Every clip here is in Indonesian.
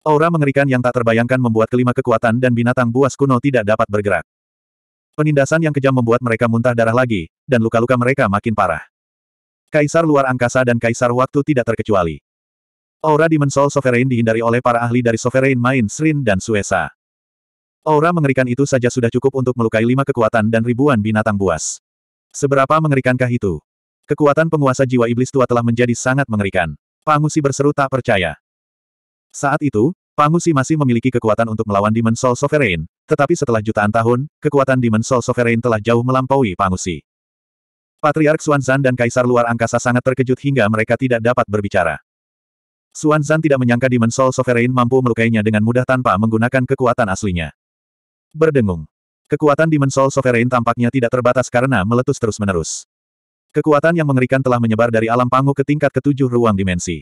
Aura mengerikan yang tak terbayangkan membuat kelima kekuatan dan binatang buas kuno tidak dapat bergerak. Penindasan yang kejam membuat mereka muntah darah lagi, dan luka-luka mereka makin parah. Kaisar luar angkasa dan kaisar waktu tidak terkecuali. Aura Dimensol Sovereign dihindari oleh para ahli dari Sovereign Main Srin dan Suesa. Aura mengerikan itu saja sudah cukup untuk melukai lima kekuatan dan ribuan binatang buas. Seberapa mengerikankah itu? Kekuatan penguasa jiwa iblis tua telah menjadi sangat mengerikan. Pangusi berseru tak percaya. Saat itu, Pangusi masih memiliki kekuatan untuk melawan Demon Soul Sovereign, tetapi setelah jutaan tahun, kekuatan Demon Soul Sovereign telah jauh melampaui Pangusi. Patriark Xuanzan dan Kaisar Luar Angkasa sangat terkejut hingga mereka tidak dapat berbicara. Xuanzan tidak menyangka Demon Soul Sovereign mampu melukainya dengan mudah tanpa menggunakan kekuatan aslinya. Berdengung. Kekuatan Demon Soul Sovereign tampaknya tidak terbatas karena meletus terus-menerus. Kekuatan yang mengerikan telah menyebar dari alam pangu ke tingkat ketujuh ruang dimensi.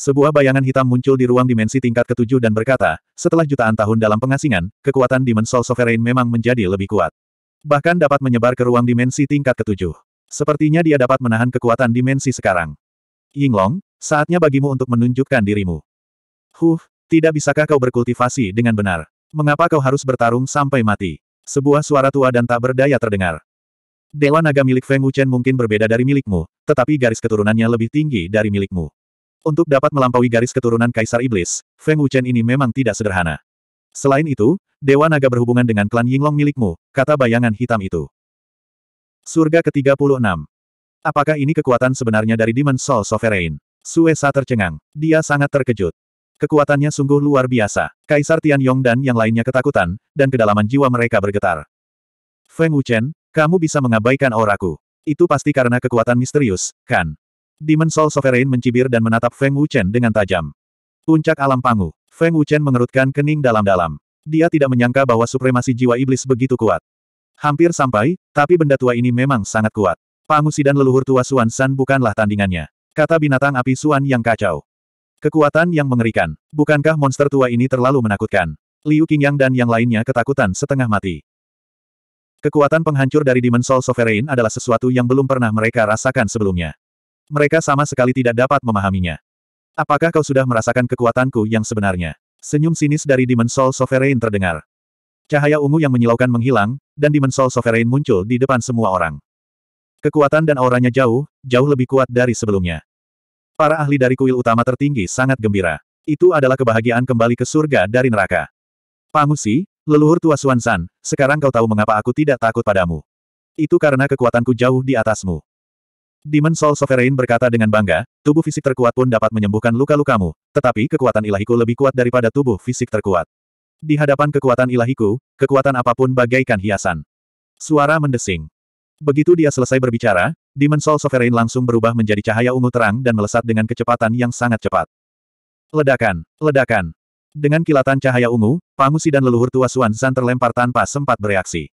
Sebuah bayangan hitam muncul di ruang dimensi tingkat ketujuh dan berkata, setelah jutaan tahun dalam pengasingan, kekuatan Demon Soul Sovereign memang menjadi lebih kuat. Bahkan dapat menyebar ke ruang dimensi tingkat ketujuh. Sepertinya dia dapat menahan kekuatan dimensi sekarang. Yinglong, saatnya bagimu untuk menunjukkan dirimu. Huh, tidak bisakah kau berkultivasi dengan benar? Mengapa kau harus bertarung sampai mati? Sebuah suara tua dan tak berdaya terdengar. Dewa naga milik Feng Wuchen mungkin berbeda dari milikmu, tetapi garis keturunannya lebih tinggi dari milikmu. Untuk dapat melampaui garis keturunan Kaisar Iblis, Feng Wuchen ini memang tidak sederhana. Selain itu, Dewa Naga berhubungan dengan klan Yinglong milikmu, kata bayangan hitam itu. Surga ke-36. Apakah ini kekuatan sebenarnya dari Demon Soul Sovereign? Suesa tercengang. Dia sangat terkejut. Kekuatannya sungguh luar biasa. Kaisar Yong dan yang lainnya ketakutan, dan kedalaman jiwa mereka bergetar. Feng Wuchen, kamu bisa mengabaikan auraku. Itu pasti karena kekuatan misterius, kan? Demon Soul Sovereign mencibir dan menatap Feng Wuchen dengan tajam. Puncak alam pangu. Feng Wuchen mengerutkan kening dalam-dalam. Dia tidak menyangka bahwa supremasi jiwa iblis begitu kuat. Hampir sampai, tapi benda tua ini memang sangat kuat. Pangusi dan leluhur tua Suan San bukanlah tandingannya. Kata binatang api Suan yang kacau. Kekuatan yang mengerikan. Bukankah monster tua ini terlalu menakutkan? Liu Qingyang dan yang lainnya ketakutan setengah mati. Kekuatan penghancur dari Demon Soul Sovereign adalah sesuatu yang belum pernah mereka rasakan sebelumnya. Mereka sama sekali tidak dapat memahaminya. Apakah kau sudah merasakan kekuatanku yang sebenarnya? Senyum sinis dari Demon Soul Sovereign terdengar. Cahaya ungu yang menyilaukan menghilang, dan Demon Soul Sovereign muncul di depan semua orang. Kekuatan dan auranya jauh, jauh lebih kuat dari sebelumnya. Para ahli dari kuil utama tertinggi sangat gembira. Itu adalah kebahagiaan kembali ke surga dari neraka. Pangusi, leluhur tua Suansan, sekarang kau tahu mengapa aku tidak takut padamu. Itu karena kekuatanku jauh di atasmu. Demon Soul Sovereign berkata dengan bangga, tubuh fisik terkuat pun dapat menyembuhkan luka-lukamu, tetapi kekuatan ilahiku lebih kuat daripada tubuh fisik terkuat. Di hadapan kekuatan ilahiku, kekuatan apapun bagaikan hiasan. Suara mendesing. Begitu dia selesai berbicara, Demon Soul Sovereign langsung berubah menjadi cahaya ungu terang dan melesat dengan kecepatan yang sangat cepat. Ledakan, ledakan. Dengan kilatan cahaya ungu, Pangusi dan leluhur tua Suan Zan terlempar tanpa sempat bereaksi.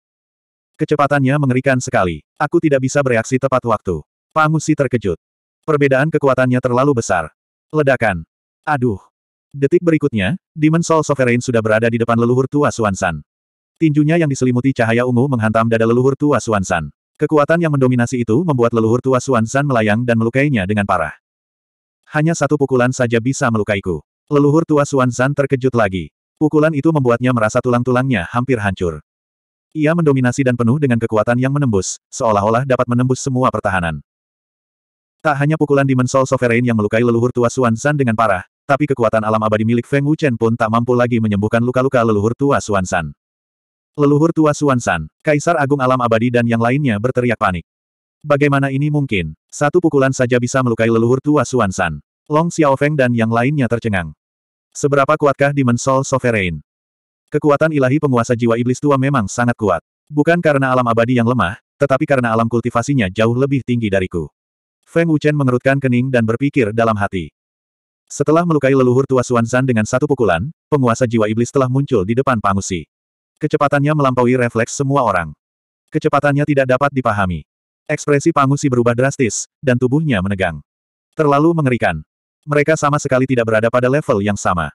Kecepatannya mengerikan sekali. Aku tidak bisa bereaksi tepat waktu. Pangusi terkejut. Perbedaan kekuatannya terlalu besar. Ledakan. Aduh. Detik berikutnya, Demon Soul Sovereign sudah berada di depan leluhur tua Suansan. Tinjunya yang diselimuti cahaya ungu menghantam dada leluhur tua Suansan. Kekuatan yang mendominasi itu membuat leluhur tua Suansan melayang dan melukainya dengan parah. Hanya satu pukulan saja bisa melukaiku. Leluhur tua Suansan terkejut lagi. Pukulan itu membuatnya merasa tulang-tulangnya hampir hancur. Ia mendominasi dan penuh dengan kekuatan yang menembus, seolah-olah dapat menembus semua pertahanan. Tak hanya pukulan Demon Soul Sovereign yang melukai leluhur tua Xuan San dengan parah, tapi kekuatan alam abadi milik Feng Wuchen pun tak mampu lagi menyembuhkan luka-luka leluhur tua Xuan San. Leluhur tua Xuan San, Kaisar Agung Alam Abadi dan yang lainnya berteriak panik. Bagaimana ini mungkin? Satu pukulan saja bisa melukai leluhur tua Xuan San. Long Xiaofeng dan yang lainnya tercengang. Seberapa kuatkah Demon Soul Sovereign? Kekuatan ilahi penguasa jiwa iblis tua memang sangat kuat. Bukan karena alam abadi yang lemah, tetapi karena alam kultivasinya jauh lebih tinggi dariku. Feng Wuchen mengerutkan kening dan berpikir dalam hati. Setelah melukai leluhur tua Xuanzan dengan satu pukulan, penguasa jiwa iblis telah muncul di depan Pangusi. Kecepatannya melampaui refleks semua orang. Kecepatannya tidak dapat dipahami. Ekspresi Pangusi berubah drastis, dan tubuhnya menegang. Terlalu mengerikan. Mereka sama sekali tidak berada pada level yang sama.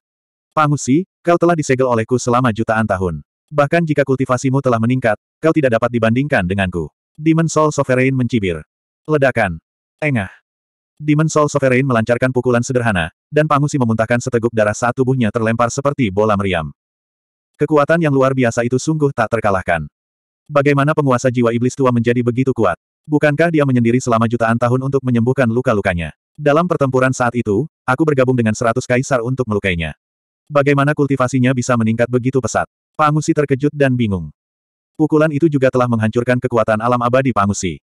Pangusi, kau telah disegel olehku selama jutaan tahun. Bahkan jika kultivasimu telah meningkat, kau tidak dapat dibandingkan denganku. Demon Soul Sovereign mencibir. Ledakan. Engah. Demon Soul Sovereign melancarkan pukulan sederhana, dan Pangusi memuntahkan seteguk darah saat tubuhnya terlempar seperti bola meriam. Kekuatan yang luar biasa itu sungguh tak terkalahkan. Bagaimana penguasa jiwa iblis tua menjadi begitu kuat? Bukankah dia menyendiri selama jutaan tahun untuk menyembuhkan luka-lukanya? Dalam pertempuran saat itu, aku bergabung dengan seratus kaisar untuk melukainya. Bagaimana kultivasinya bisa meningkat begitu pesat? Pangusi terkejut dan bingung. Pukulan itu juga telah menghancurkan kekuatan alam abadi Pangusi.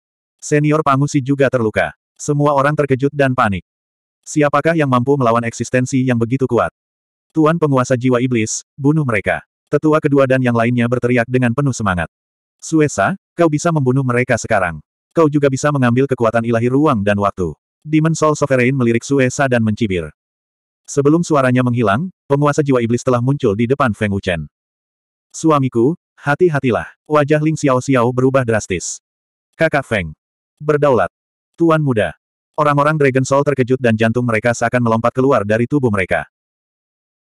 Senior Pangusi juga terluka. Semua orang terkejut dan panik. Siapakah yang mampu melawan eksistensi yang begitu kuat? Tuan penguasa jiwa iblis, bunuh mereka. Tetua kedua dan yang lainnya berteriak dengan penuh semangat. Suesa, kau bisa membunuh mereka sekarang. Kau juga bisa mengambil kekuatan ilahi ruang dan waktu. Demon Soul Sovereign melirik Suesa dan mencibir. Sebelum suaranya menghilang, penguasa jiwa iblis telah muncul di depan Feng Wuchen. Suamiku, hati-hatilah. Wajah Ling Xiao Xiao berubah drastis. Kakak Feng, Berdaulat. Tuan muda. Orang-orang Dragon Soul terkejut dan jantung mereka seakan melompat keluar dari tubuh mereka.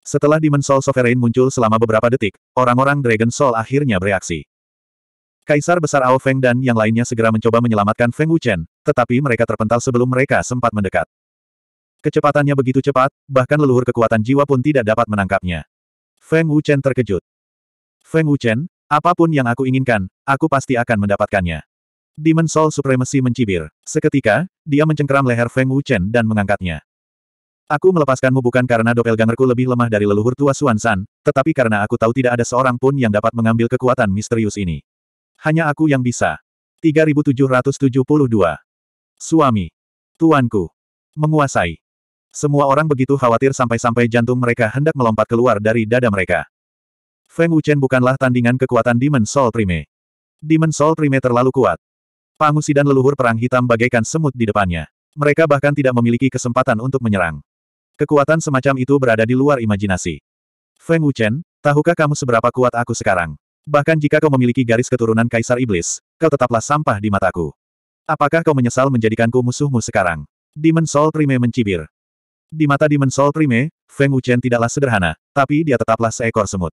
Setelah Demon Soul Sovereign muncul selama beberapa detik, orang-orang Dragon Soul akhirnya bereaksi. Kaisar Besar Ao Feng dan yang lainnya segera mencoba menyelamatkan Feng Wuchen, tetapi mereka terpental sebelum mereka sempat mendekat. Kecepatannya begitu cepat, bahkan leluhur kekuatan jiwa pun tidak dapat menangkapnya. Feng Wuchen terkejut. Feng Wuchen, apapun yang aku inginkan, aku pasti akan mendapatkannya. Demon Soul Supremacy mencibir. Seketika, dia mencengkeram leher Feng Wuchen dan mengangkatnya. Aku melepaskanmu bukan karena doppelgangerku lebih lemah dari leluhur tua Xuan San, tetapi karena aku tahu tidak ada seorang pun yang dapat mengambil kekuatan misterius ini. Hanya aku yang bisa. 3772. Suami. Tuanku. Menguasai. Semua orang begitu khawatir sampai-sampai jantung mereka hendak melompat keluar dari dada mereka. Feng Wuchen bukanlah tandingan kekuatan Demon Soul Prime. Demon Soul Prime terlalu kuat. Pangusi dan leluhur perang hitam bagaikan semut di depannya. Mereka bahkan tidak memiliki kesempatan untuk menyerang. Kekuatan semacam itu berada di luar imajinasi. Feng Wuchen, tahukah kamu seberapa kuat aku sekarang? Bahkan jika kau memiliki garis keturunan Kaisar Iblis, kau tetaplah sampah di mataku. Apakah kau menyesal menjadikanku musuhmu sekarang? Demon Soul Prime mencibir. Di mata Demon Soul Prime, Feng Wuchen tidaklah sederhana, tapi dia tetaplah seekor semut.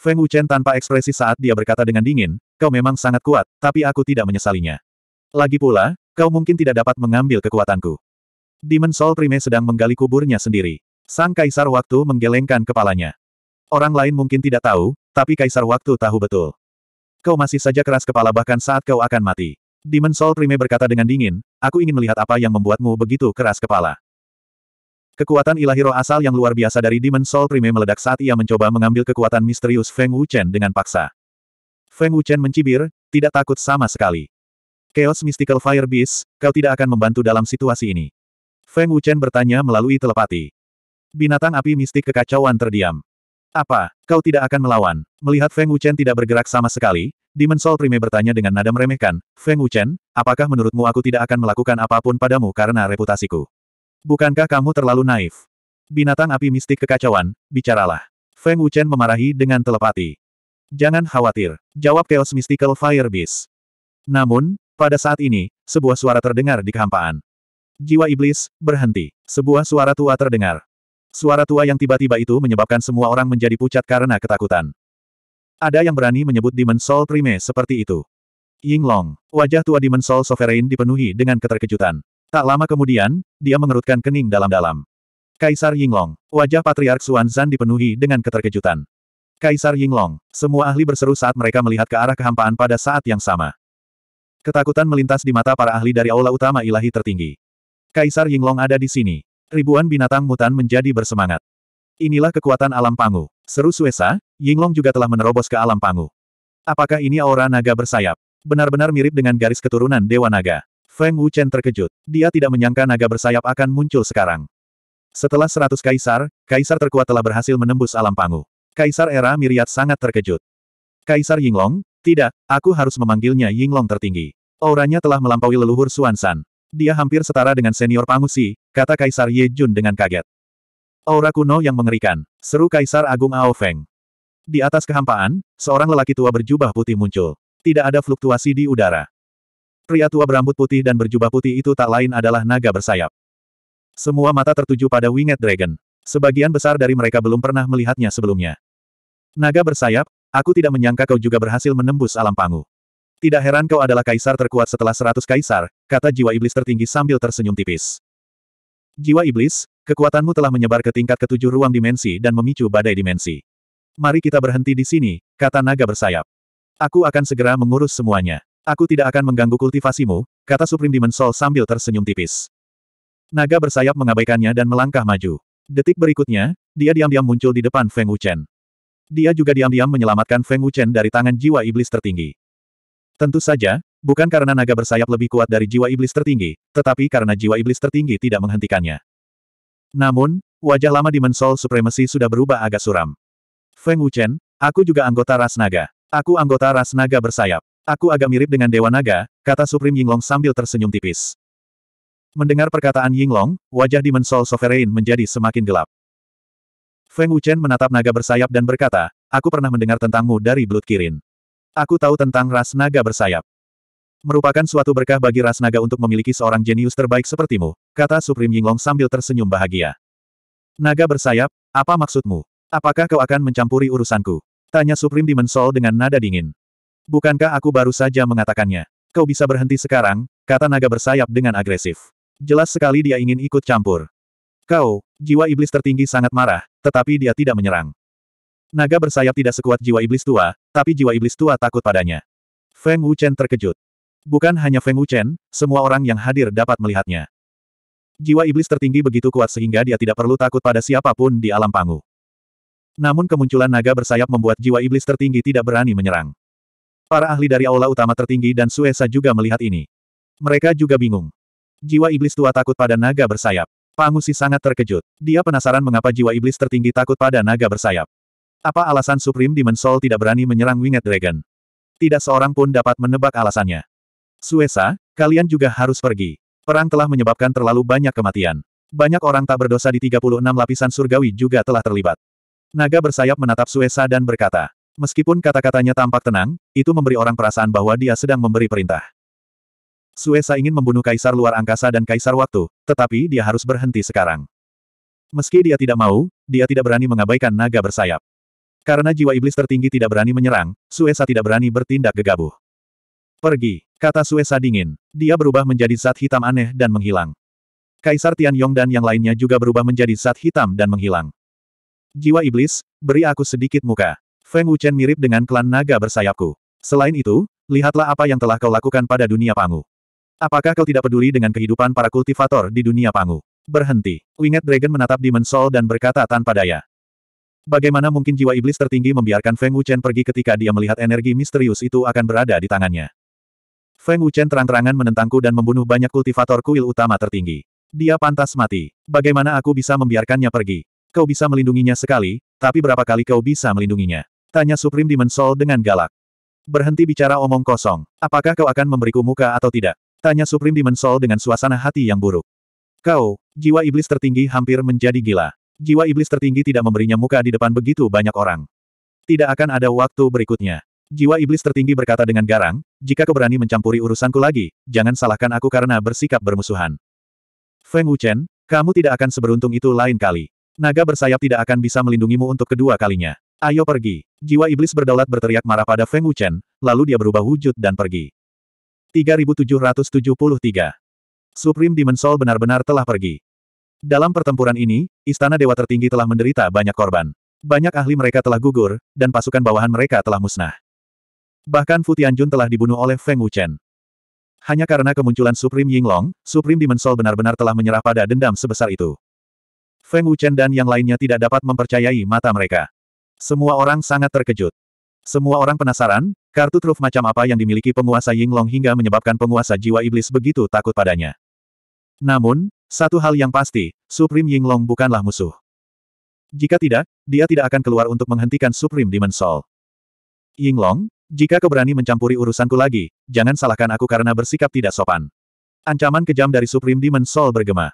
Feng Wuchen tanpa ekspresi saat dia berkata dengan dingin, kau memang sangat kuat, tapi aku tidak menyesalinya. Lagi pula, kau mungkin tidak dapat mengambil kekuatanku. Demon Soul Prime sedang menggali kuburnya sendiri. Sang Kaisar Waktu menggelengkan kepalanya. Orang lain mungkin tidak tahu, tapi Kaisar Waktu tahu betul. Kau masih saja keras kepala bahkan saat kau akan mati. Demon Soul Prime berkata dengan dingin, aku ingin melihat apa yang membuatmu begitu keras kepala. Kekuatan ilahi roh asal yang luar biasa dari Demon Soul Prime meledak saat ia mencoba mengambil kekuatan misterius Feng Wuchen dengan paksa. Feng Wuchen mencibir, tidak takut sama sekali. Chaos Mystical Fire Beast, kau tidak akan membantu dalam situasi ini. Feng Wuchen bertanya melalui telepati. Binatang api mistik kekacauan terdiam. Apa, kau tidak akan melawan? Melihat Feng Wuchen tidak bergerak sama sekali, Demon Soul Prime bertanya dengan nada meremehkan, Feng Wuchen, apakah menurutmu aku tidak akan melakukan apapun padamu karena reputasiku? Bukankah kamu terlalu naif? Binatang api mistik kekacauan, bicaralah. Feng Wuchen memarahi dengan telepati. Jangan khawatir, jawab Chaos Mystical Fire Beast. Namun, pada saat ini, sebuah suara terdengar di kehampaan. Jiwa iblis, berhenti. Sebuah suara tua terdengar. Suara tua yang tiba-tiba itu menyebabkan semua orang menjadi pucat karena ketakutan. Ada yang berani menyebut Demon Soul Prime seperti itu. Ying Long, wajah tua Demon Soul Sovereign dipenuhi dengan keterkejutan. Tak lama kemudian, dia mengerutkan kening dalam-dalam. Kaisar Yinglong, wajah Patriark Xuanzan dipenuhi dengan keterkejutan. Kaisar Yinglong, semua ahli berseru saat mereka melihat ke arah kehampaan pada saat yang sama. Ketakutan melintas di mata para ahli dari aula utama ilahi tertinggi. Kaisar Yinglong ada di sini. Ribuan binatang mutan menjadi bersemangat. Inilah kekuatan alam pangu. Seru Suesa, Yinglong juga telah menerobos ke alam pangu. Apakah ini aura naga bersayap? Benar-benar mirip dengan garis keturunan Dewa Naga. Feng Wuchen terkejut. Dia tidak menyangka naga bersayap akan muncul sekarang. Setelah seratus kaisar, kaisar terkuat telah berhasil menembus alam pangu. Kaisar era Miriat sangat terkejut. Kaisar Yinglong? Tidak, aku harus memanggilnya Yinglong tertinggi. Auranya telah melampaui leluhur Suansan. Dia hampir setara dengan senior si, kata Kaisar Ye Jun dengan kaget. Aura kuno yang mengerikan, seru Kaisar Agung Ao Feng. Di atas kehampaan, seorang lelaki tua berjubah putih muncul. Tidak ada fluktuasi di udara. Pria tua berambut putih dan berjubah putih itu tak lain adalah naga bersayap. Semua mata tertuju pada Winged Dragon. Sebagian besar dari mereka belum pernah melihatnya sebelumnya. Naga bersayap, aku tidak menyangka kau juga berhasil menembus alam pangu. Tidak heran kau adalah kaisar terkuat setelah seratus kaisar, kata jiwa iblis tertinggi sambil tersenyum tipis. Jiwa iblis, kekuatanmu telah menyebar ke tingkat ketujuh ruang dimensi dan memicu badai dimensi. Mari kita berhenti di sini, kata naga bersayap. Aku akan segera mengurus semuanya. Aku tidak akan mengganggu kultivasimu, kata Supreme Demon Soul sambil tersenyum tipis. Naga bersayap mengabaikannya dan melangkah maju. Detik berikutnya, dia diam-diam muncul di depan Feng Wuchen. Dia juga diam-diam menyelamatkan Feng Wuchen dari tangan jiwa iblis tertinggi. Tentu saja, bukan karena naga bersayap lebih kuat dari jiwa iblis tertinggi, tetapi karena jiwa iblis tertinggi tidak menghentikannya. Namun, wajah lama Demon Soul Supremacy sudah berubah agak suram. Feng Wuchen, aku juga anggota ras naga. Aku anggota ras naga bersayap. Aku agak mirip dengan Dewa Naga, kata Supreme Yinglong sambil tersenyum tipis. Mendengar perkataan Yinglong, wajah Demon Soul Sovereign menjadi semakin gelap. Feng Wuchen menatap naga bersayap dan berkata, aku pernah mendengar tentangmu dari Blood Kirin. Aku tahu tentang ras naga bersayap. Merupakan suatu berkah bagi ras naga untuk memiliki seorang jenius terbaik sepertimu, kata Supreme Yinglong sambil tersenyum bahagia. Naga bersayap, apa maksudmu? Apakah kau akan mencampuri urusanku? Tanya Supreme Demon Soul dengan nada dingin. Bukankah aku baru saja mengatakannya? Kau bisa berhenti sekarang, kata naga bersayap dengan agresif. Jelas sekali dia ingin ikut campur. Kau, jiwa iblis tertinggi sangat marah, tetapi dia tidak menyerang. Naga bersayap tidak sekuat jiwa iblis tua, tapi jiwa iblis tua takut padanya. Feng Wuchen terkejut. Bukan hanya Feng Wuchen, semua orang yang hadir dapat melihatnya. Jiwa iblis tertinggi begitu kuat sehingga dia tidak perlu takut pada siapapun di alam pangu. Namun kemunculan naga bersayap membuat jiwa iblis tertinggi tidak berani menyerang. Para ahli dari aula utama tertinggi dan Suesa juga melihat ini. Mereka juga bingung. Jiwa iblis tua takut pada naga bersayap. Pangusi sangat terkejut. Dia penasaran mengapa jiwa iblis tertinggi takut pada naga bersayap. Apa alasan Supreme Demon Soul tidak berani menyerang Winged Dragon? Tidak seorang pun dapat menebak alasannya. Suesa, kalian juga harus pergi. Perang telah menyebabkan terlalu banyak kematian. Banyak orang tak berdosa di 36 lapisan surgawi juga telah terlibat. Naga bersayap menatap Suesa dan berkata, Meskipun kata-katanya tampak tenang, itu memberi orang perasaan bahwa dia sedang memberi perintah. Suesa ingin membunuh kaisar luar angkasa dan kaisar waktu, tetapi dia harus berhenti sekarang. Meski dia tidak mau, dia tidak berani mengabaikan naga bersayap. Karena jiwa iblis tertinggi tidak berani menyerang, Suesa tidak berani bertindak gegabah. Pergi, kata Suesa dingin. Dia berubah menjadi zat hitam aneh dan menghilang. Kaisar Tianyong dan yang lainnya juga berubah menjadi zat hitam dan menghilang. Jiwa iblis, beri aku sedikit muka. Feng Wuchen mirip dengan klan naga bersayapku. Selain itu, lihatlah apa yang telah kau lakukan pada dunia Pangu. Apakah kau tidak peduli dengan kehidupan para kultivator di dunia Pangu? Berhenti. Winged Dragon menatap Demon Soul dan berkata tanpa daya. Bagaimana mungkin jiwa iblis tertinggi membiarkan Feng Wuchen pergi ketika dia melihat energi misterius itu akan berada di tangannya? Feng Wuchen terang-terangan menentangku dan membunuh banyak kultivator kuil utama tertinggi. Dia pantas mati. Bagaimana aku bisa membiarkannya pergi? Kau bisa melindunginya sekali, tapi berapa kali kau bisa melindunginya? Tanya Supreme Demon Soul dengan galak. Berhenti bicara omong kosong. Apakah kau akan memberiku muka atau tidak? Tanya Supreme Demon Soul dengan suasana hati yang buruk. Kau, jiwa iblis tertinggi hampir menjadi gila. Jiwa iblis tertinggi tidak memberinya muka di depan begitu banyak orang. Tidak akan ada waktu berikutnya. Jiwa iblis tertinggi berkata dengan garang, jika kau berani mencampuri urusanku lagi, jangan salahkan aku karena bersikap bermusuhan. Feng Wuchen, kamu tidak akan seberuntung itu lain kali. Naga bersayap tidak akan bisa melindungimu untuk kedua kalinya. Ayo pergi. Jiwa iblis berdaulat berteriak marah pada Feng Wuchen, lalu dia berubah wujud dan pergi. 3773 Supreme Demon Soul benar-benar telah pergi. Dalam pertempuran ini, istana dewa tertinggi telah menderita banyak korban. Banyak ahli mereka telah gugur, dan pasukan bawahan mereka telah musnah. Bahkan Fu Tianjun telah dibunuh oleh Feng Wuchen. Hanya karena kemunculan Supreme Yinglong, Supreme Demon Soul benar-benar telah menyerah pada dendam sebesar itu. Feng Wuchen dan yang lainnya tidak dapat mempercayai mata mereka. Semua orang sangat terkejut. Semua orang penasaran, kartu truf macam apa yang dimiliki penguasa Yinglong hingga menyebabkan penguasa jiwa iblis begitu takut padanya. Namun, satu hal yang pasti, Supreme Yinglong bukanlah musuh. Jika tidak, dia tidak akan keluar untuk menghentikan Supreme Demon Soul. Yinglong, jika kau berani mencampuri urusanku lagi, jangan salahkan aku karena bersikap tidak sopan. Ancaman kejam dari Supreme Demon Soul bergema.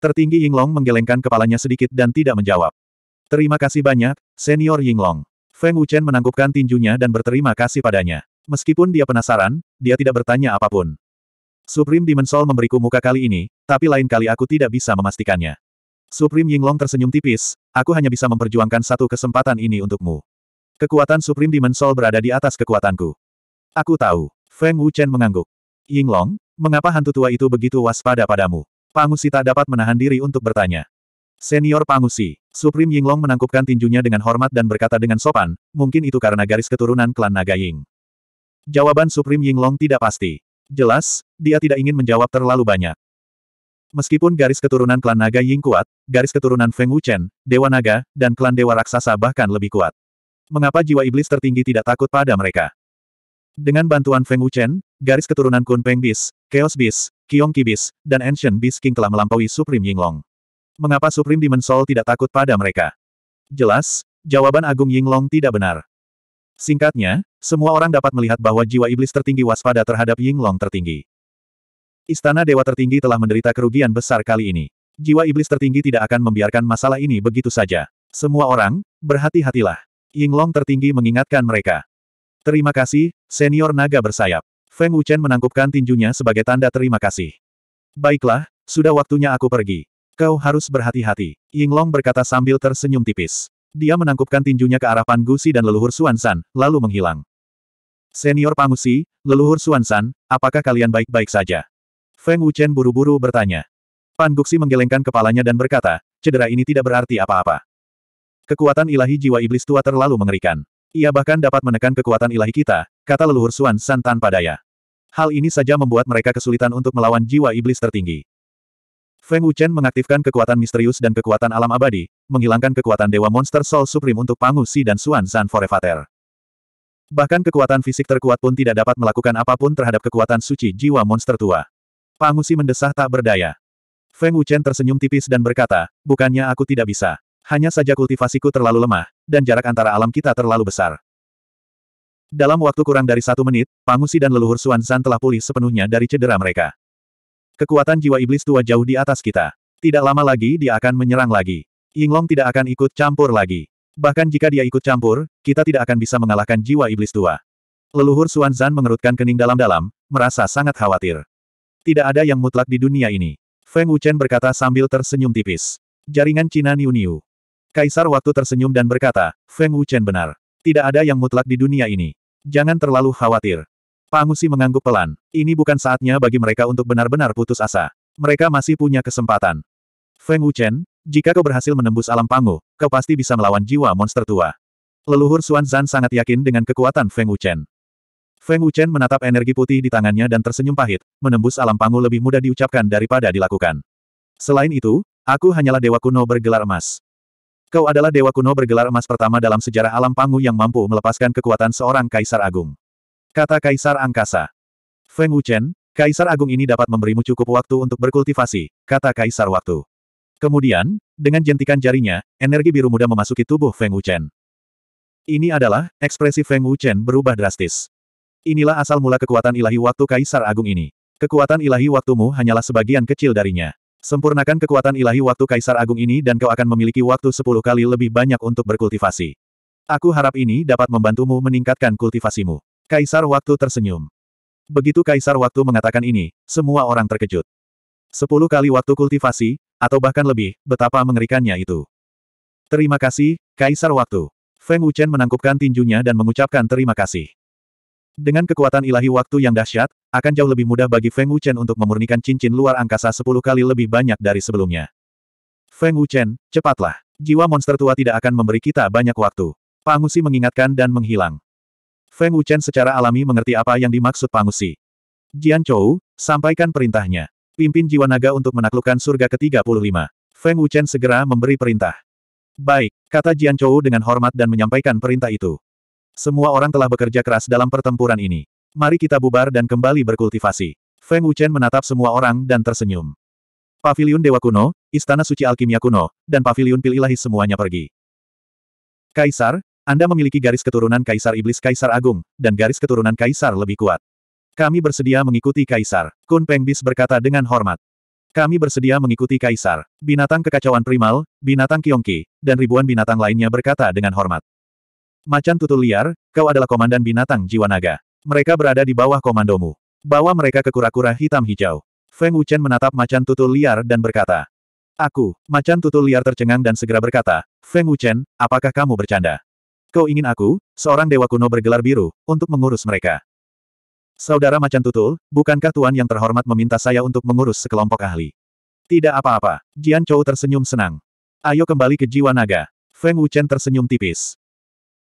Tertinggi Yinglong menggelengkan kepalanya sedikit dan tidak menjawab. Terima kasih banyak, Senior Yinglong. Feng Wuchen menangkupkan tinjunya dan berterima kasih padanya. Meskipun dia penasaran, dia tidak bertanya apapun. Supreme Demon Soul memberiku muka kali ini, tapi lain kali aku tidak bisa memastikannya. Supreme Yinglong tersenyum tipis, aku hanya bisa memperjuangkan satu kesempatan ini untukmu. Kekuatan Supreme Demon Soul berada di atas kekuatanku. Aku tahu. Feng Wuchen mengangguk. Yinglong, mengapa hantu tua itu begitu waspada padamu? Pangusi tak dapat menahan diri untuk bertanya. Senior Pangusi, Supreme Yinglong menangkupkan tinjunya dengan hormat dan berkata dengan sopan, mungkin itu karena garis keturunan klan Naga Ying. Jawaban Supreme Yinglong tidak pasti. Jelas, dia tidak ingin menjawab terlalu banyak. Meskipun garis keturunan klan Naga Ying kuat, garis keturunan Feng Wuchen, Dewa Naga, dan klan Dewa Raksasa bahkan lebih kuat. Mengapa jiwa iblis tertinggi tidak takut pada mereka? Dengan bantuan Feng Wuchen, garis keturunan Kun Peng Bis, Chaos Bis, Kiong Ki Bis, dan Ancient Bis King telah melampaui Supreme Yinglong. Mengapa Supreme Demon Soul tidak takut pada mereka? Jelas, jawaban Agung Yinglong tidak benar. Singkatnya, semua orang dapat melihat bahwa jiwa iblis tertinggi waspada terhadap Yinglong tertinggi. Istana Dewa tertinggi telah menderita kerugian besar kali ini. Jiwa iblis tertinggi tidak akan membiarkan masalah ini begitu saja. Semua orang, berhati-hatilah. Yinglong tertinggi mengingatkan mereka. Terima kasih, senior naga bersayap. Feng Wuchen menangkupkan tinjunya sebagai tanda terima kasih. Baiklah, sudah waktunya aku pergi. Kau harus berhati-hati. Yinglong berkata sambil tersenyum tipis. Dia menangkupkan tinjunya ke arah Pan Gusi dan leluhur Suansan, lalu menghilang. Senior Pangusi, leluhur Suansan, apakah kalian baik-baik saja? Feng Wuchen buru-buru bertanya. Pan Guxi menggelengkan kepalanya dan berkata, cedera ini tidak berarti apa-apa. Kekuatan ilahi jiwa iblis tua terlalu mengerikan. Ia bahkan dapat menekan kekuatan ilahi kita, kata leluhur Suansan tanpa daya. Hal ini saja membuat mereka kesulitan untuk melawan jiwa iblis tertinggi. Feng Wuchen mengaktifkan kekuatan misterius dan kekuatan alam abadi, menghilangkan kekuatan Dewa Monster Soul Supreme untuk Pangu Si dan Xuan Zan Forevater. Bahkan kekuatan fisik terkuat pun tidak dapat melakukan apapun terhadap kekuatan suci jiwa monster tua. Pangu Si mendesah tak berdaya. Feng Wuchen tersenyum tipis dan berkata, bukannya aku tidak bisa. Hanya saja kultivasiku terlalu lemah, dan jarak antara alam kita terlalu besar. Dalam waktu kurang dari satu menit, Pangusi dan leluhur Xuan Zan telah pulih sepenuhnya dari cedera mereka. Kekuatan jiwa iblis tua jauh di atas kita. Tidak lama lagi dia akan menyerang lagi. Yinglong tidak akan ikut campur lagi. Bahkan jika dia ikut campur, kita tidak akan bisa mengalahkan jiwa iblis tua. Leluhur Xuan Zan mengerutkan kening dalam-dalam, merasa sangat khawatir. Tidak ada yang mutlak di dunia ini. Feng Wuchen berkata sambil tersenyum tipis. Jaringan Cina Niu Niu. Kaisar waktu tersenyum dan berkata, Feng Wuchen benar. Tidak ada yang mutlak di dunia ini. Jangan terlalu khawatir. Pangusi mengangguk pelan. Ini bukan saatnya bagi mereka untuk benar-benar putus asa. Mereka masih punya kesempatan. Feng Wuchen, jika kau berhasil menembus alam pangu, kau pasti bisa melawan jiwa monster tua. Leluhur Xuan Zan sangat yakin dengan kekuatan Feng Wuchen. Feng Wuchen menatap energi putih di tangannya dan tersenyum pahit, menembus alam pangu lebih mudah diucapkan daripada dilakukan. Selain itu, aku hanyalah dewa kuno bergelar emas. Kau adalah dewa kuno bergelar emas pertama dalam sejarah alam pangu yang mampu melepaskan kekuatan seorang kaisar agung. Kata Kaisar Angkasa. Feng Wuchen, Kaisar Agung ini dapat memberimu cukup waktu untuk berkultivasi, kata Kaisar Waktu. Kemudian, dengan jentikan jarinya, energi biru muda memasuki tubuh Feng Wuchen. Ini adalah, ekspresi Feng Wuchen berubah drastis. Inilah asal mula kekuatan ilahi waktu Kaisar Agung ini. Kekuatan ilahi waktumu hanyalah sebagian kecil darinya. Sempurnakan kekuatan ilahi waktu Kaisar Agung ini dan kau akan memiliki waktu sepuluh kali lebih banyak untuk berkultivasi. Aku harap ini dapat membantumu meningkatkan kultivasimu. Kaisar Waktu tersenyum. Begitu Kaisar Waktu mengatakan ini, semua orang terkejut. Sepuluh kali waktu kultivasi, atau bahkan lebih, betapa mengerikannya itu. Terima kasih, Kaisar Waktu. Feng Wuchen menangkupkan tinjunya dan mengucapkan terima kasih. Dengan kekuatan ilahi waktu yang dahsyat, akan jauh lebih mudah bagi Feng Wuchen untuk memurnikan cincin luar angkasa sepuluh kali lebih banyak dari sebelumnya. Feng Wuchen, cepatlah. Jiwa monster tua tidak akan memberi kita banyak waktu. Pangusi mengingatkan dan menghilang. Feng Wuchen secara alami mengerti apa yang dimaksud Pangusi. Jian Chou, sampaikan perintahnya. Pimpin jiwa naga untuk menaklukkan surga ke-35. Feng Wuchen segera memberi perintah. Baik, kata Jian Chou dengan hormat dan menyampaikan perintah itu. Semua orang telah bekerja keras dalam pertempuran ini. Mari kita bubar dan kembali berkultivasi. Feng Wuchen menatap semua orang dan tersenyum. Pavilion Dewa Kuno, Istana Suci Alkimia Kuno, dan Paviliun Pililahi semuanya pergi. Kaisar, anda memiliki garis keturunan Kaisar Iblis Kaisar Agung, dan garis keturunan Kaisar lebih kuat. Kami bersedia mengikuti Kaisar, Kun Pengbis berkata dengan hormat. Kami bersedia mengikuti Kaisar, binatang kekacauan primal, binatang kiongki, dan ribuan binatang lainnya berkata dengan hormat. Macan tutul liar, kau adalah komandan binatang jiwa naga. Mereka berada di bawah komandomu. Bawa mereka ke kura-kura hitam hijau. Feng Wuchen menatap macan tutul liar dan berkata, Aku, macan tutul liar tercengang dan segera berkata, Feng Wuchen, apakah kamu bercanda? Kau ingin aku, seorang dewa kuno bergelar biru, untuk mengurus mereka. Saudara Macan Tutul, bukankah Tuan yang terhormat meminta saya untuk mengurus sekelompok ahli? Tidak apa-apa, Jian Chou tersenyum senang. Ayo kembali ke jiwa naga. Feng Wuchen tersenyum tipis.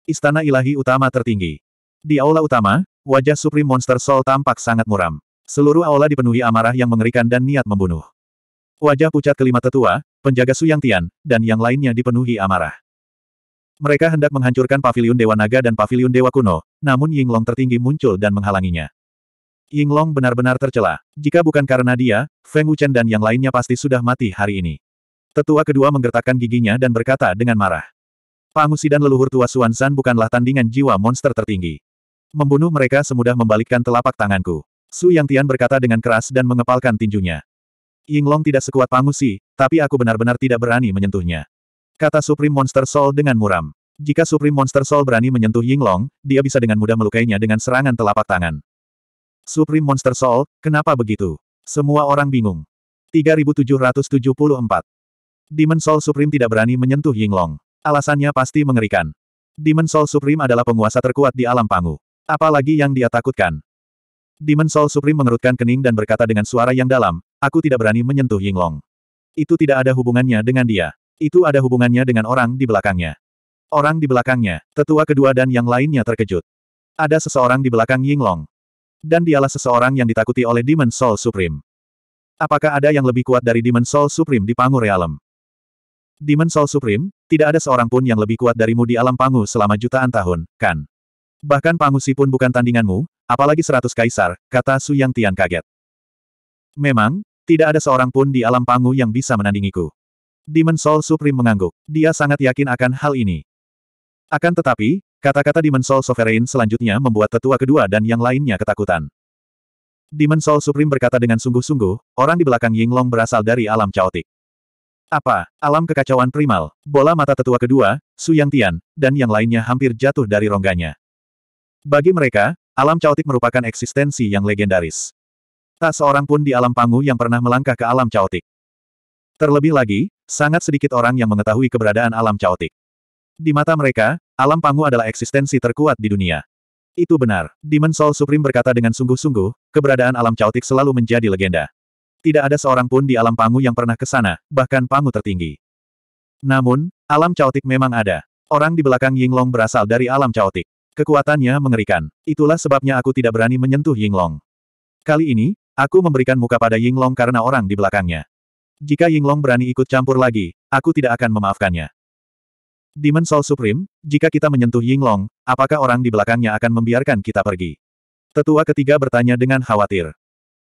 Istana ilahi utama tertinggi. Di aula utama, wajah Supreme Monster Soul tampak sangat muram. Seluruh aula dipenuhi amarah yang mengerikan dan niat membunuh. Wajah pucat kelima tetua, penjaga Suyang Tian, dan yang lainnya dipenuhi amarah. Mereka hendak menghancurkan pavilion Dewa Naga dan pavilion Dewa Kuno, namun Yinglong tertinggi muncul dan menghalanginya. Yinglong benar-benar tercela. Jika bukan karena dia, Feng Wuchen dan yang lainnya pasti sudah mati hari ini. Tetua kedua menggertakkan giginya dan berkata dengan marah. Pangusi dan leluhur tua Suansan bukanlah tandingan jiwa monster tertinggi. Membunuh mereka semudah membalikkan telapak tanganku. Su Yang Tian berkata dengan keras dan mengepalkan tinjunya. Yinglong tidak sekuat Pangusi, tapi aku benar-benar tidak berani menyentuhnya. Kata Supreme Monster Soul dengan muram. Jika Supreme Monster Soul berani menyentuh Yinglong, dia bisa dengan mudah melukainya dengan serangan telapak tangan. Supreme Monster Soul, kenapa begitu? Semua orang bingung. 3774. Demon Soul Supreme tidak berani menyentuh Yinglong. Alasannya pasti mengerikan. Demon Soul Supreme adalah penguasa terkuat di alam pangu. Apalagi yang dia takutkan. Demon Soul Supreme mengerutkan kening dan berkata dengan suara yang dalam, aku tidak berani menyentuh Yinglong. Itu tidak ada hubungannya dengan dia. Itu ada hubungannya dengan orang di belakangnya. Orang di belakangnya, tetua kedua dan yang lainnya terkejut. Ada seseorang di belakang Yinglong. Dan dialah seseorang yang ditakuti oleh Demon Soul Supreme. Apakah ada yang lebih kuat dari Demon Soul Supreme di Pangu Realm? Demon Soul Supreme, tidak ada seorang pun yang lebih kuat darimu di alam Pangu selama jutaan tahun, kan? Bahkan Pangu Si pun bukan tandinganmu, apalagi seratus kaisar, kata Su Yang Tian kaget. Memang, tidak ada seorang pun di alam Pangu yang bisa menandingiku. Demon Soul Supreme mengangguk. Dia sangat yakin akan hal ini. Akan tetapi, kata-kata Demon Soul Sovereign selanjutnya membuat tetua kedua dan yang lainnya ketakutan. Demon Soul Supreme berkata dengan sungguh-sungguh, orang di belakang Yinglong berasal dari alam caotik. Apa? Alam kekacauan primal, bola mata tetua kedua, Su Yang Tian, dan yang lainnya hampir jatuh dari rongganya. Bagi mereka, alam caotik merupakan eksistensi yang legendaris. Tak seorang pun di alam pangu yang pernah melangkah ke alam caotik. Terlebih lagi, Sangat sedikit orang yang mengetahui keberadaan alam caotik. Di mata mereka, alam Pangu adalah eksistensi terkuat di dunia. Itu benar. Demon Soul Supreme berkata dengan sungguh-sungguh, keberadaan alam caotik selalu menjadi legenda. Tidak ada seorang pun di alam Pangu yang pernah ke sana, bahkan Pangu tertinggi. Namun, alam caotik memang ada. Orang di belakang Yinglong berasal dari alam caotik. Kekuatannya mengerikan. Itulah sebabnya aku tidak berani menyentuh Yinglong. Kali ini, aku memberikan muka pada Yinglong karena orang di belakangnya. Jika Yinglong berani ikut campur lagi, aku tidak akan memaafkannya. Demon Soul Supreme, jika kita menyentuh Yinglong, apakah orang di belakangnya akan membiarkan kita pergi? Tetua ketiga bertanya dengan khawatir.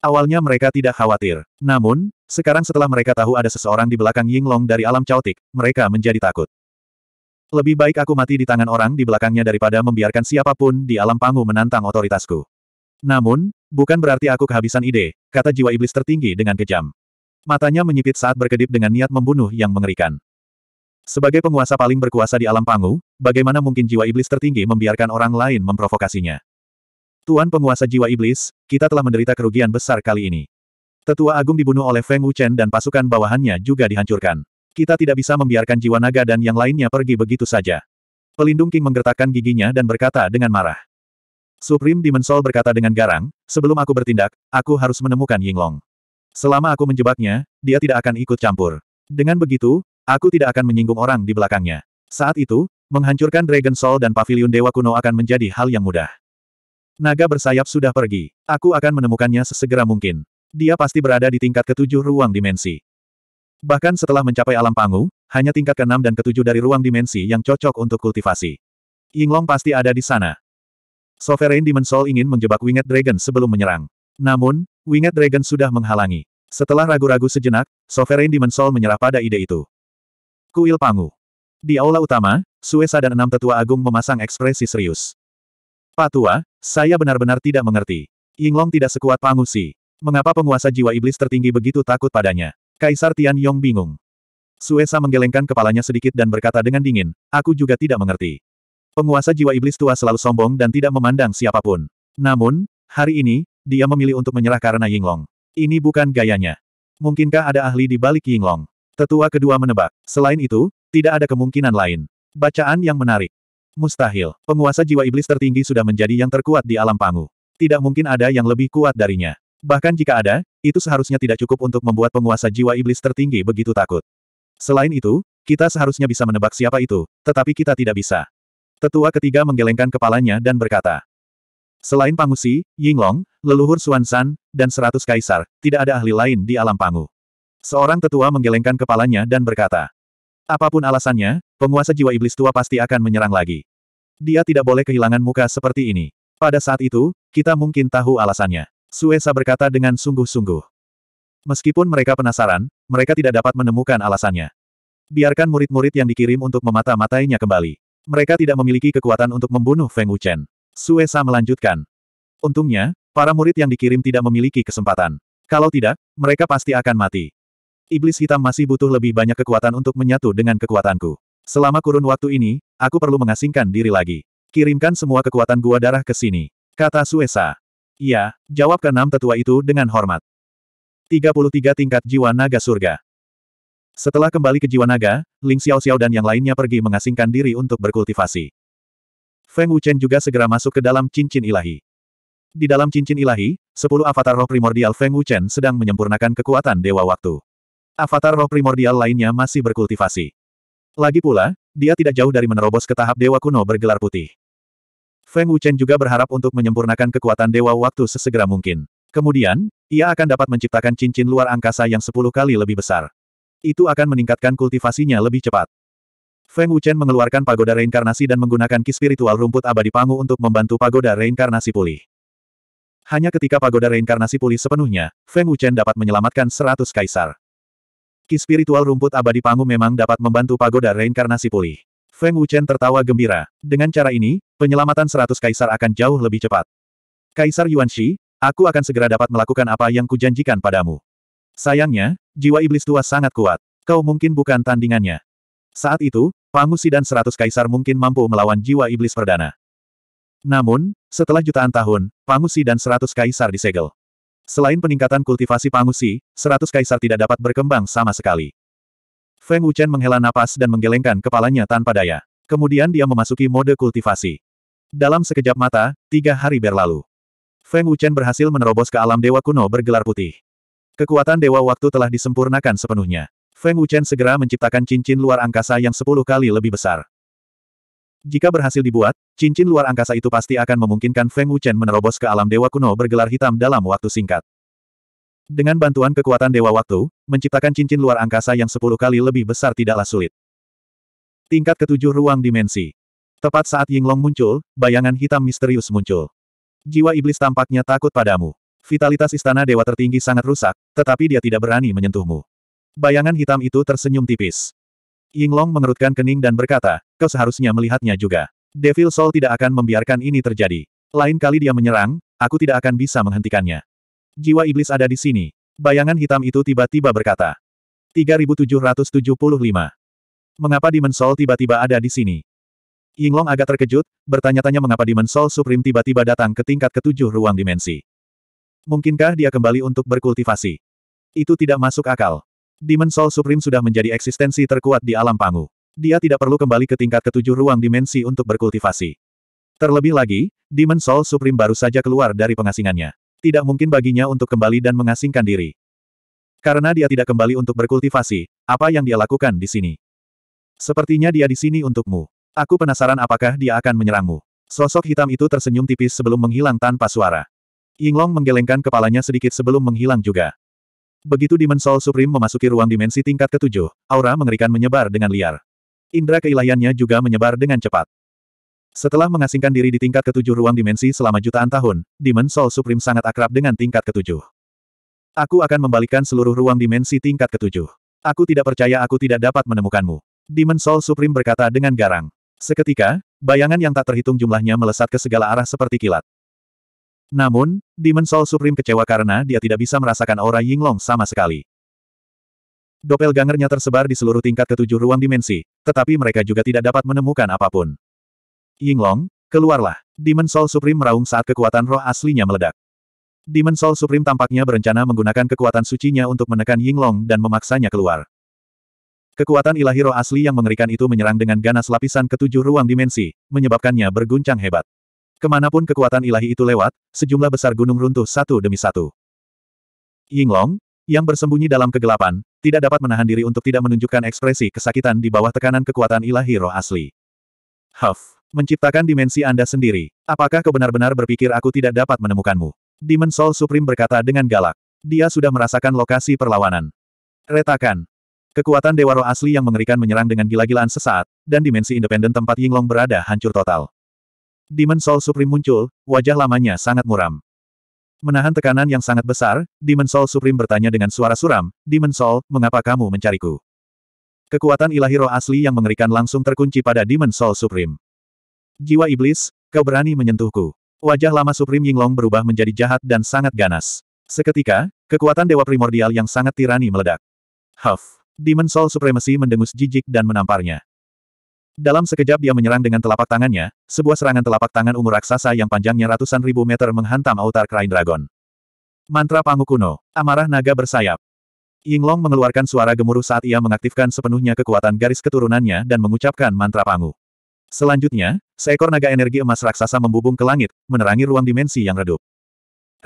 Awalnya mereka tidak khawatir. Namun, sekarang setelah mereka tahu ada seseorang di belakang Yinglong dari alam caotik, mereka menjadi takut. Lebih baik aku mati di tangan orang di belakangnya daripada membiarkan siapapun di alam pangu menantang otoritasku. Namun, bukan berarti aku kehabisan ide, kata jiwa iblis tertinggi dengan kejam. Matanya menyipit saat berkedip dengan niat membunuh yang mengerikan. Sebagai penguasa paling berkuasa di alam pangu, bagaimana mungkin jiwa iblis tertinggi membiarkan orang lain memprovokasinya? Tuan penguasa jiwa iblis, kita telah menderita kerugian besar kali ini. Tetua agung dibunuh oleh Feng Wuchen dan pasukan bawahannya juga dihancurkan. Kita tidak bisa membiarkan jiwa naga dan yang lainnya pergi begitu saja. Pelindung King menggertakkan giginya dan berkata dengan marah. Supreme Dimensol berkata dengan garang, sebelum aku bertindak, aku harus menemukan Yinglong. Selama aku menjebaknya, dia tidak akan ikut campur. Dengan begitu, aku tidak akan menyinggung orang di belakangnya. Saat itu, menghancurkan Dragon Soul dan Pavilion Dewa Kuno akan menjadi hal yang mudah. Naga bersayap sudah pergi. Aku akan menemukannya sesegera mungkin. Dia pasti berada di tingkat ketujuh ruang dimensi. Bahkan setelah mencapai alam pangu, hanya tingkat keenam dan ketujuh dari ruang dimensi yang cocok untuk kultivasi. Yinglong pasti ada di sana. Sovereign Demon Soul ingin menjebak Winged Dragon sebelum menyerang. Namun, Winged Dragon sudah menghalangi. Setelah ragu-ragu sejenak, Sovereign Dimensol menyerah pada ide itu. Kuil Pangu. Di aula utama, Suesa dan enam tetua agung memasang ekspresi serius. Pak Tua, saya benar-benar tidak mengerti. Yinglong tidak sekuat Pangu Si. Mengapa penguasa jiwa iblis tertinggi begitu takut padanya? Kaisar Tian Yong bingung. Suesa menggelengkan kepalanya sedikit dan berkata dengan dingin, aku juga tidak mengerti. Penguasa jiwa iblis tua selalu sombong dan tidak memandang siapapun. Namun, hari ini, dia memilih untuk menyerah karena Yinglong. Ini bukan gayanya. Mungkinkah ada ahli di balik Yinglong? Tetua kedua menebak. Selain itu, tidak ada kemungkinan lain. Bacaan yang menarik. Mustahil. Penguasa jiwa iblis tertinggi sudah menjadi yang terkuat di alam pangu. Tidak mungkin ada yang lebih kuat darinya. Bahkan jika ada, itu seharusnya tidak cukup untuk membuat penguasa jiwa iblis tertinggi begitu takut. Selain itu, kita seharusnya bisa menebak siapa itu, tetapi kita tidak bisa. Tetua ketiga menggelengkan kepalanya dan berkata, Selain Pangusi, Yinglong, leluhur Xuansan, dan seratus kaisar, tidak ada ahli lain di alam Pangu. Seorang tetua menggelengkan kepalanya dan berkata, Apapun alasannya, penguasa jiwa iblis tua pasti akan menyerang lagi. Dia tidak boleh kehilangan muka seperti ini. Pada saat itu, kita mungkin tahu alasannya. Suesa berkata dengan sungguh-sungguh. Meskipun mereka penasaran, mereka tidak dapat menemukan alasannya. Biarkan murid-murid yang dikirim untuk memata-matainya kembali. Mereka tidak memiliki kekuatan untuk membunuh Feng Wuchen. Suesa melanjutkan. Untungnya, para murid yang dikirim tidak memiliki kesempatan. Kalau tidak, mereka pasti akan mati. Iblis hitam masih butuh lebih banyak kekuatan untuk menyatu dengan kekuatanku. Selama kurun waktu ini, aku perlu mengasingkan diri lagi. Kirimkan semua kekuatan gua darah ke sini. Kata Suesa. Iya, jawab keenam tetua itu dengan hormat. 33 tingkat jiwa naga surga. Setelah kembali ke jiwa naga, Ling Xiao Xiao dan yang lainnya pergi mengasingkan diri untuk berkultivasi. Feng Wuchen juga segera masuk ke dalam cincin ilahi. Di dalam cincin ilahi, sepuluh avatar roh primordial Feng Wuchen sedang menyempurnakan kekuatan Dewa Waktu. Avatar roh primordial lainnya masih berkultivasi. Lagi pula, dia tidak jauh dari menerobos ke tahap Dewa Kuno bergelar putih. Feng Wuchen juga berharap untuk menyempurnakan kekuatan Dewa Waktu sesegera mungkin. Kemudian, ia akan dapat menciptakan cincin luar angkasa yang sepuluh kali lebih besar. Itu akan meningkatkan kultivasinya lebih cepat. Feng Wuchen mengeluarkan pagoda reinkarnasi dan menggunakan ki spiritual rumput abadi Pangu untuk membantu pagoda reinkarnasi pulih. Hanya ketika pagoda reinkarnasi pulih sepenuhnya, Feng Wuchen dapat menyelamatkan seratus kaisar. Ki spiritual rumput abadi Pangu memang dapat membantu pagoda reinkarnasi pulih. Feng Wuchen tertawa gembira. Dengan cara ini, penyelamatan seratus kaisar akan jauh lebih cepat. Kaisar Yuan Shi, aku akan segera dapat melakukan apa yang kujanjikan padamu. Sayangnya, jiwa iblis tua sangat kuat. Kau mungkin bukan tandingannya. Saat itu, Pangusi dan seratus kaisar mungkin mampu melawan jiwa iblis perdana. Namun, setelah jutaan tahun, Pangusi dan seratus kaisar disegel. Selain peningkatan kultivasi Pangusi, seratus kaisar tidak dapat berkembang sama sekali. Feng Wuchen menghela napas dan menggelengkan kepalanya tanpa daya. Kemudian dia memasuki mode kultivasi. Dalam sekejap mata, tiga hari berlalu. Feng Wuchen berhasil menerobos ke alam dewa kuno bergelar putih. Kekuatan dewa waktu telah disempurnakan sepenuhnya. Feng Wuchen segera menciptakan cincin luar angkasa yang sepuluh kali lebih besar. Jika berhasil dibuat, cincin luar angkasa itu pasti akan memungkinkan Feng Wuchen menerobos ke alam dewa kuno bergelar hitam dalam waktu singkat. Dengan bantuan kekuatan dewa waktu, menciptakan cincin luar angkasa yang sepuluh kali lebih besar tidaklah sulit. Tingkat ketujuh ruang dimensi. Tepat saat Ying Long muncul, bayangan hitam misterius muncul. Jiwa iblis tampaknya takut padamu. Vitalitas istana dewa tertinggi sangat rusak, tetapi dia tidak berani menyentuhmu. Bayangan hitam itu tersenyum tipis. Yinglong mengerutkan kening dan berkata, kau seharusnya melihatnya juga. Devil Soul tidak akan membiarkan ini terjadi. Lain kali dia menyerang, aku tidak akan bisa menghentikannya. Jiwa iblis ada di sini. Bayangan hitam itu tiba-tiba berkata. 3775. Mengapa Demon Soul tiba-tiba ada di sini? Yinglong agak terkejut, bertanya-tanya mengapa Demon Soul Supreme tiba-tiba datang ke tingkat ketujuh ruang dimensi. Mungkinkah dia kembali untuk berkultivasi? Itu tidak masuk akal. Demon Soul Supreme sudah menjadi eksistensi terkuat di alam pangu. Dia tidak perlu kembali ke tingkat ketujuh ruang dimensi untuk berkultivasi. Terlebih lagi, Demon Soul Supreme baru saja keluar dari pengasingannya. Tidak mungkin baginya untuk kembali dan mengasingkan diri. Karena dia tidak kembali untuk berkultivasi, apa yang dia lakukan di sini? Sepertinya dia di sini untukmu. Aku penasaran apakah dia akan menyerangmu. Sosok hitam itu tersenyum tipis sebelum menghilang tanpa suara. Yinglong menggelengkan kepalanya sedikit sebelum menghilang juga. Begitu Demon Soul Supreme memasuki ruang dimensi tingkat ketujuh, aura mengerikan menyebar dengan liar. Indra keilahiannya juga menyebar dengan cepat. Setelah mengasingkan diri di tingkat ketujuh ruang dimensi selama jutaan tahun, Demon Soul Supreme sangat akrab dengan tingkat ketujuh. Aku akan membalikkan seluruh ruang dimensi tingkat ketujuh. Aku tidak percaya aku tidak dapat menemukanmu. Demon Soul Supreme berkata dengan garang. Seketika, bayangan yang tak terhitung jumlahnya melesat ke segala arah seperti kilat. Namun, Demon Soul Supreme kecewa karena dia tidak bisa merasakan aura Yinglong sama sekali. Doppelgangernya tersebar di seluruh tingkat ketujuh ruang dimensi, tetapi mereka juga tidak dapat menemukan apapun. Yinglong, keluarlah. Demon Soul Supreme meraung saat kekuatan roh aslinya meledak. Demon Soul Supreme tampaknya berencana menggunakan kekuatan sucinya untuk menekan Yinglong dan memaksanya keluar. Kekuatan ilahi roh asli yang mengerikan itu menyerang dengan ganas lapisan ketujuh ruang dimensi, menyebabkannya berguncang hebat. Kemanapun kekuatan ilahi itu lewat, sejumlah besar gunung runtuh satu demi satu. Yinglong, yang bersembunyi dalam kegelapan, tidak dapat menahan diri untuk tidak menunjukkan ekspresi kesakitan di bawah tekanan kekuatan ilahi roh asli. Huff, menciptakan dimensi Anda sendiri. Apakah kau benar-benar berpikir aku tidak dapat menemukanmu? Demon Soul Supreme berkata dengan galak. Dia sudah merasakan lokasi perlawanan. Retakan. Kekuatan Dewa Roh Asli yang mengerikan menyerang dengan gila-gilaan sesaat, dan dimensi independen tempat Yinglong berada hancur total. Demon Soul Supreme muncul, wajah lamanya sangat muram. Menahan tekanan yang sangat besar, Demon Soul Supreme bertanya dengan suara suram, Demon Soul, mengapa kamu mencariku? Kekuatan ilahi roh asli yang mengerikan langsung terkunci pada Demon Soul Supreme. Jiwa iblis, kau berani menyentuhku. Wajah lama Supreme Yinglong berubah menjadi jahat dan sangat ganas. Seketika, kekuatan dewa primordial yang sangat tirani meledak. Huff! Demon Soul Supremacy mendengus jijik dan menamparnya. Dalam sekejap dia menyerang dengan telapak tangannya, sebuah serangan telapak tangan umur raksasa yang panjangnya ratusan ribu meter menghantam autar Krain Dragon. Mantra Pangu Kuno, Amarah Naga Bersayap. Yinglong mengeluarkan suara gemuruh saat ia mengaktifkan sepenuhnya kekuatan garis keturunannya dan mengucapkan mantra Pangu. Selanjutnya, seekor naga energi emas raksasa membubung ke langit, menerangi ruang dimensi yang redup.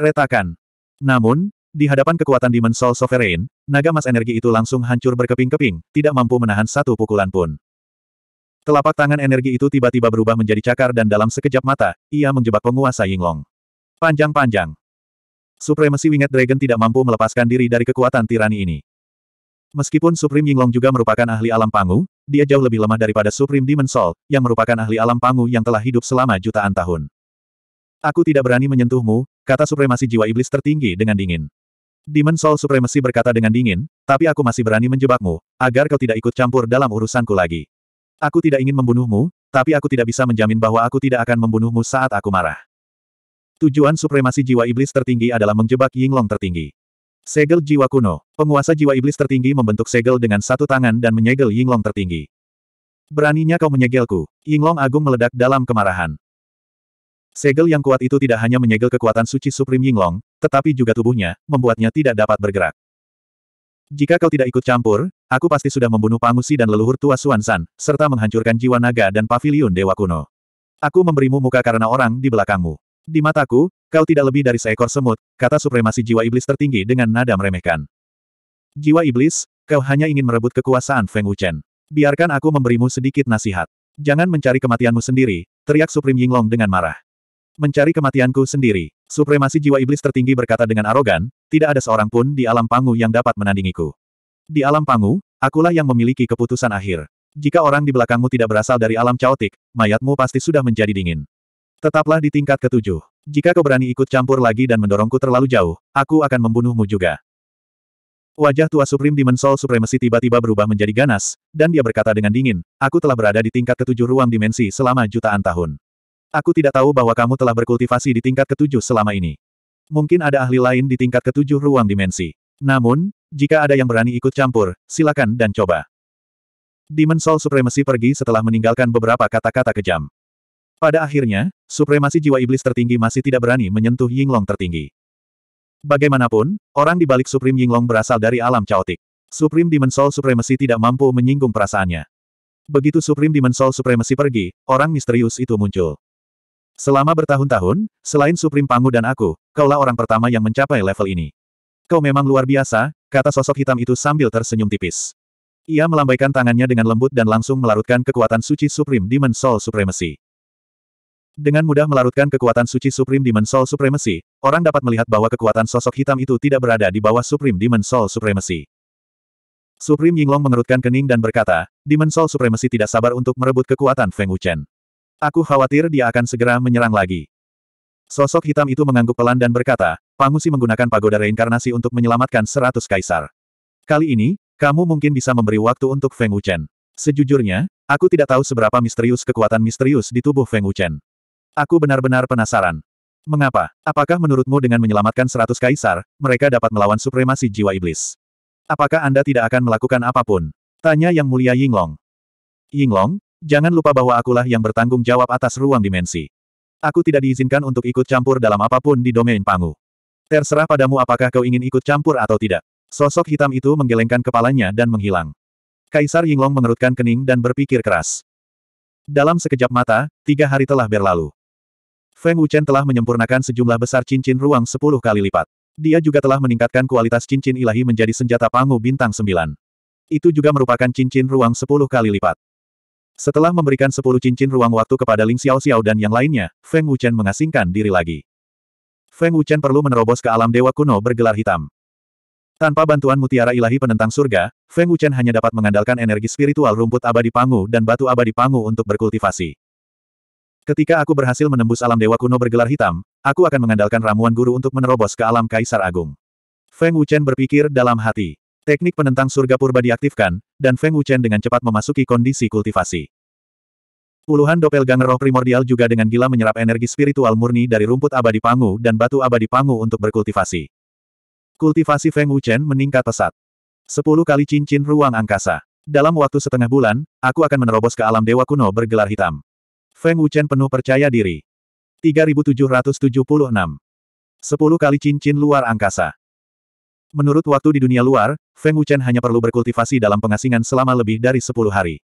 Retakan. Namun, di hadapan kekuatan Demon Soul Sovereign, naga emas energi itu langsung hancur berkeping-keping, tidak mampu menahan satu pukulan pun. Telapak tangan energi itu tiba-tiba berubah menjadi cakar dan dalam sekejap mata, ia menjebak penguasa Yinglong. Panjang-panjang. Supremasi Winged Dragon tidak mampu melepaskan diri dari kekuatan tirani ini. Meskipun Supreme Yinglong juga merupakan ahli alam pangu, dia jauh lebih lemah daripada Supreme Demon Soul, yang merupakan ahli alam pangu yang telah hidup selama jutaan tahun. Aku tidak berani menyentuhmu, kata supremasi jiwa iblis tertinggi dengan dingin. Demon Soul Supremasi berkata dengan dingin, tapi aku masih berani menjebakmu, agar kau tidak ikut campur dalam urusanku lagi. Aku tidak ingin membunuhmu, tapi aku tidak bisa menjamin bahwa aku tidak akan membunuhmu saat aku marah. Tujuan supremasi jiwa iblis tertinggi adalah menjebak Yinglong tertinggi. Segel jiwa kuno, penguasa jiwa iblis tertinggi membentuk segel dengan satu tangan dan menyegel Yinglong tertinggi. Beraninya kau menyegelku, Yinglong agung meledak dalam kemarahan. Segel yang kuat itu tidak hanya menyegel kekuatan suci Supreme Yinglong, tetapi juga tubuhnya, membuatnya tidak dapat bergerak. Jika kau tidak ikut campur, aku pasti sudah membunuh Pangusi dan leluhur tua Suansan, serta menghancurkan jiwa naga dan pavilion dewa kuno. Aku memberimu muka karena orang di belakangmu. Di mataku, kau tidak lebih dari seekor semut, kata supremasi jiwa iblis tertinggi dengan nada meremehkan. Jiwa iblis, kau hanya ingin merebut kekuasaan Feng Wuchen. Biarkan aku memberimu sedikit nasihat. Jangan mencari kematianmu sendiri, teriak Supreme Yinglong dengan marah. Mencari kematianku sendiri. Supremasi jiwa iblis tertinggi berkata dengan arogan, tidak ada seorang pun di alam pangu yang dapat menandingiku. Di alam pangu, akulah yang memiliki keputusan akhir. Jika orang di belakangmu tidak berasal dari alam caotik, mayatmu pasti sudah menjadi dingin. Tetaplah di tingkat ketujuh. Jika kau berani ikut campur lagi dan mendorongku terlalu jauh, aku akan membunuhmu juga. Wajah tua Supreme Demon Soul Supremacy tiba-tiba berubah menjadi ganas, dan dia berkata dengan dingin, aku telah berada di tingkat ketujuh ruang dimensi selama jutaan tahun. Aku tidak tahu bahwa kamu telah berkultivasi di tingkat ketujuh selama ini. Mungkin ada ahli lain di tingkat ketujuh ruang dimensi. Namun, jika ada yang berani ikut campur, silakan dan coba. Demon Soul Supremacy pergi setelah meninggalkan beberapa kata-kata kejam. Pada akhirnya, supremasi jiwa iblis tertinggi masih tidak berani menyentuh Yinglong tertinggi. Bagaimanapun, orang di balik Supreme Yinglong berasal dari alam caotik. Supreme Demon Soul Supremacy tidak mampu menyinggung perasaannya. Begitu Supreme Demon Soul Supremacy pergi, orang misterius itu muncul. Selama bertahun-tahun, selain Suprim Pangu dan aku, kaulah orang pertama yang mencapai level ini. Kau memang luar biasa, kata sosok hitam itu sambil tersenyum tipis. Ia melambaikan tangannya dengan lembut dan langsung melarutkan kekuatan suci Supreme Demon Soul Supremacy. Dengan mudah melarutkan kekuatan suci Supreme Demon Soul Supremacy, orang dapat melihat bahwa kekuatan sosok hitam itu tidak berada di bawah Supreme Demon Soul Supremacy. Supreme Yinglong mengerutkan kening dan berkata, Demon Soul Supremacy tidak sabar untuk merebut kekuatan Feng Wuchen. Aku khawatir dia akan segera menyerang lagi. Sosok hitam itu mengangguk pelan dan berkata, Pangusi menggunakan pagoda reinkarnasi untuk menyelamatkan seratus kaisar. Kali ini, kamu mungkin bisa memberi waktu untuk Feng Wuchen. Sejujurnya, aku tidak tahu seberapa misterius kekuatan misterius di tubuh Feng Wuchen. Aku benar-benar penasaran. Mengapa? Apakah menurutmu dengan menyelamatkan seratus kaisar, mereka dapat melawan supremasi jiwa iblis? Apakah Anda tidak akan melakukan apapun? Tanya Yang Mulia Yinglong. Yinglong, Jangan lupa bahwa akulah yang bertanggung jawab atas ruang dimensi. Aku tidak diizinkan untuk ikut campur dalam apapun di domain Pangu. Terserah padamu apakah kau ingin ikut campur atau tidak. Sosok hitam itu menggelengkan kepalanya dan menghilang. Kaisar Yinglong mengerutkan kening dan berpikir keras. Dalam sekejap mata, tiga hari telah berlalu. Feng Wuchen telah menyempurnakan sejumlah besar cincin ruang sepuluh kali lipat. Dia juga telah meningkatkan kualitas cincin ilahi menjadi senjata pangu bintang sembilan. Itu juga merupakan cincin ruang sepuluh kali lipat. Setelah memberikan sepuluh cincin ruang waktu kepada Ling Xiao Xiao dan yang lainnya, Feng Wuchen mengasingkan diri lagi. Feng Wuchen perlu menerobos ke alam dewa kuno bergelar hitam. Tanpa bantuan mutiara ilahi penentang surga, Feng Wuchen hanya dapat mengandalkan energi spiritual rumput abadi pangu dan batu abadi pangu untuk berkultivasi. Ketika aku berhasil menembus alam dewa kuno bergelar hitam, aku akan mengandalkan ramuan guru untuk menerobos ke alam kaisar agung. Feng Wuchen berpikir dalam hati. Teknik penentang surga purba diaktifkan, dan Feng Wuchen dengan cepat memasuki kondisi kultivasi. Puluhan doppelganger roh primordial juga dengan gila menyerap energi spiritual murni dari rumput abadi Pangu dan batu abadi Pangu untuk berkultivasi. Kultivasi Feng Wuchen meningkat pesat. Sepuluh kali cincin ruang angkasa. Dalam waktu setengah bulan, aku akan menerobos ke alam dewa kuno bergelar hitam. Feng Wuchen penuh percaya diri. 3776. Sepuluh kali cincin luar angkasa. Menurut waktu di dunia luar, Feng Wuchen hanya perlu berkultivasi dalam pengasingan selama lebih dari sepuluh hari.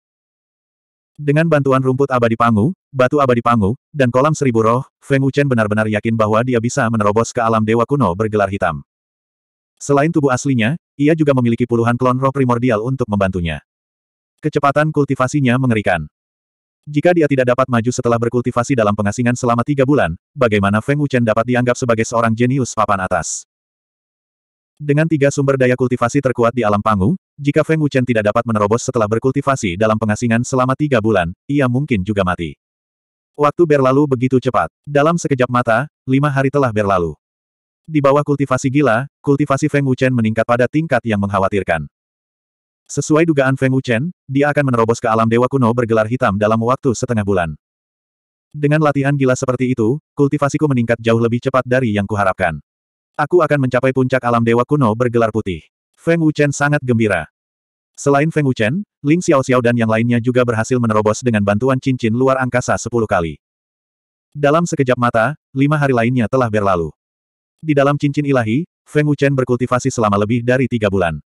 Dengan bantuan rumput abadi pangu, batu abadi pangu, dan kolam seribu roh, Feng Wuchen benar-benar yakin bahwa dia bisa menerobos ke alam dewa kuno bergelar hitam. Selain tubuh aslinya, ia juga memiliki puluhan klon roh primordial untuk membantunya. Kecepatan kultivasinya mengerikan. Jika dia tidak dapat maju setelah berkultivasi dalam pengasingan selama tiga bulan, bagaimana Feng Wuchen dapat dianggap sebagai seorang jenius papan atas? Dengan tiga sumber daya kultivasi terkuat di alam panggung, jika Feng Wuchen tidak dapat menerobos setelah berkultivasi dalam pengasingan selama tiga bulan, ia mungkin juga mati. Waktu berlalu begitu cepat. Dalam sekejap mata, lima hari telah berlalu. Di bawah kultivasi gila, kultivasi Feng Wuchen meningkat pada tingkat yang mengkhawatirkan. Sesuai dugaan Feng Wuchen, dia akan menerobos ke alam dewa kuno bergelar hitam dalam waktu setengah bulan. Dengan latihan gila seperti itu, kultivasiku meningkat jauh lebih cepat dari yang kuharapkan. Aku akan mencapai puncak alam dewa kuno bergelar putih. Feng Wuchen sangat gembira. Selain Feng Wuchen, Ling Xiao Xiao dan yang lainnya juga berhasil menerobos dengan bantuan cincin luar angkasa sepuluh kali. Dalam sekejap mata, lima hari lainnya telah berlalu. Di dalam cincin ilahi, Feng Wuchen berkultivasi selama lebih dari tiga bulan.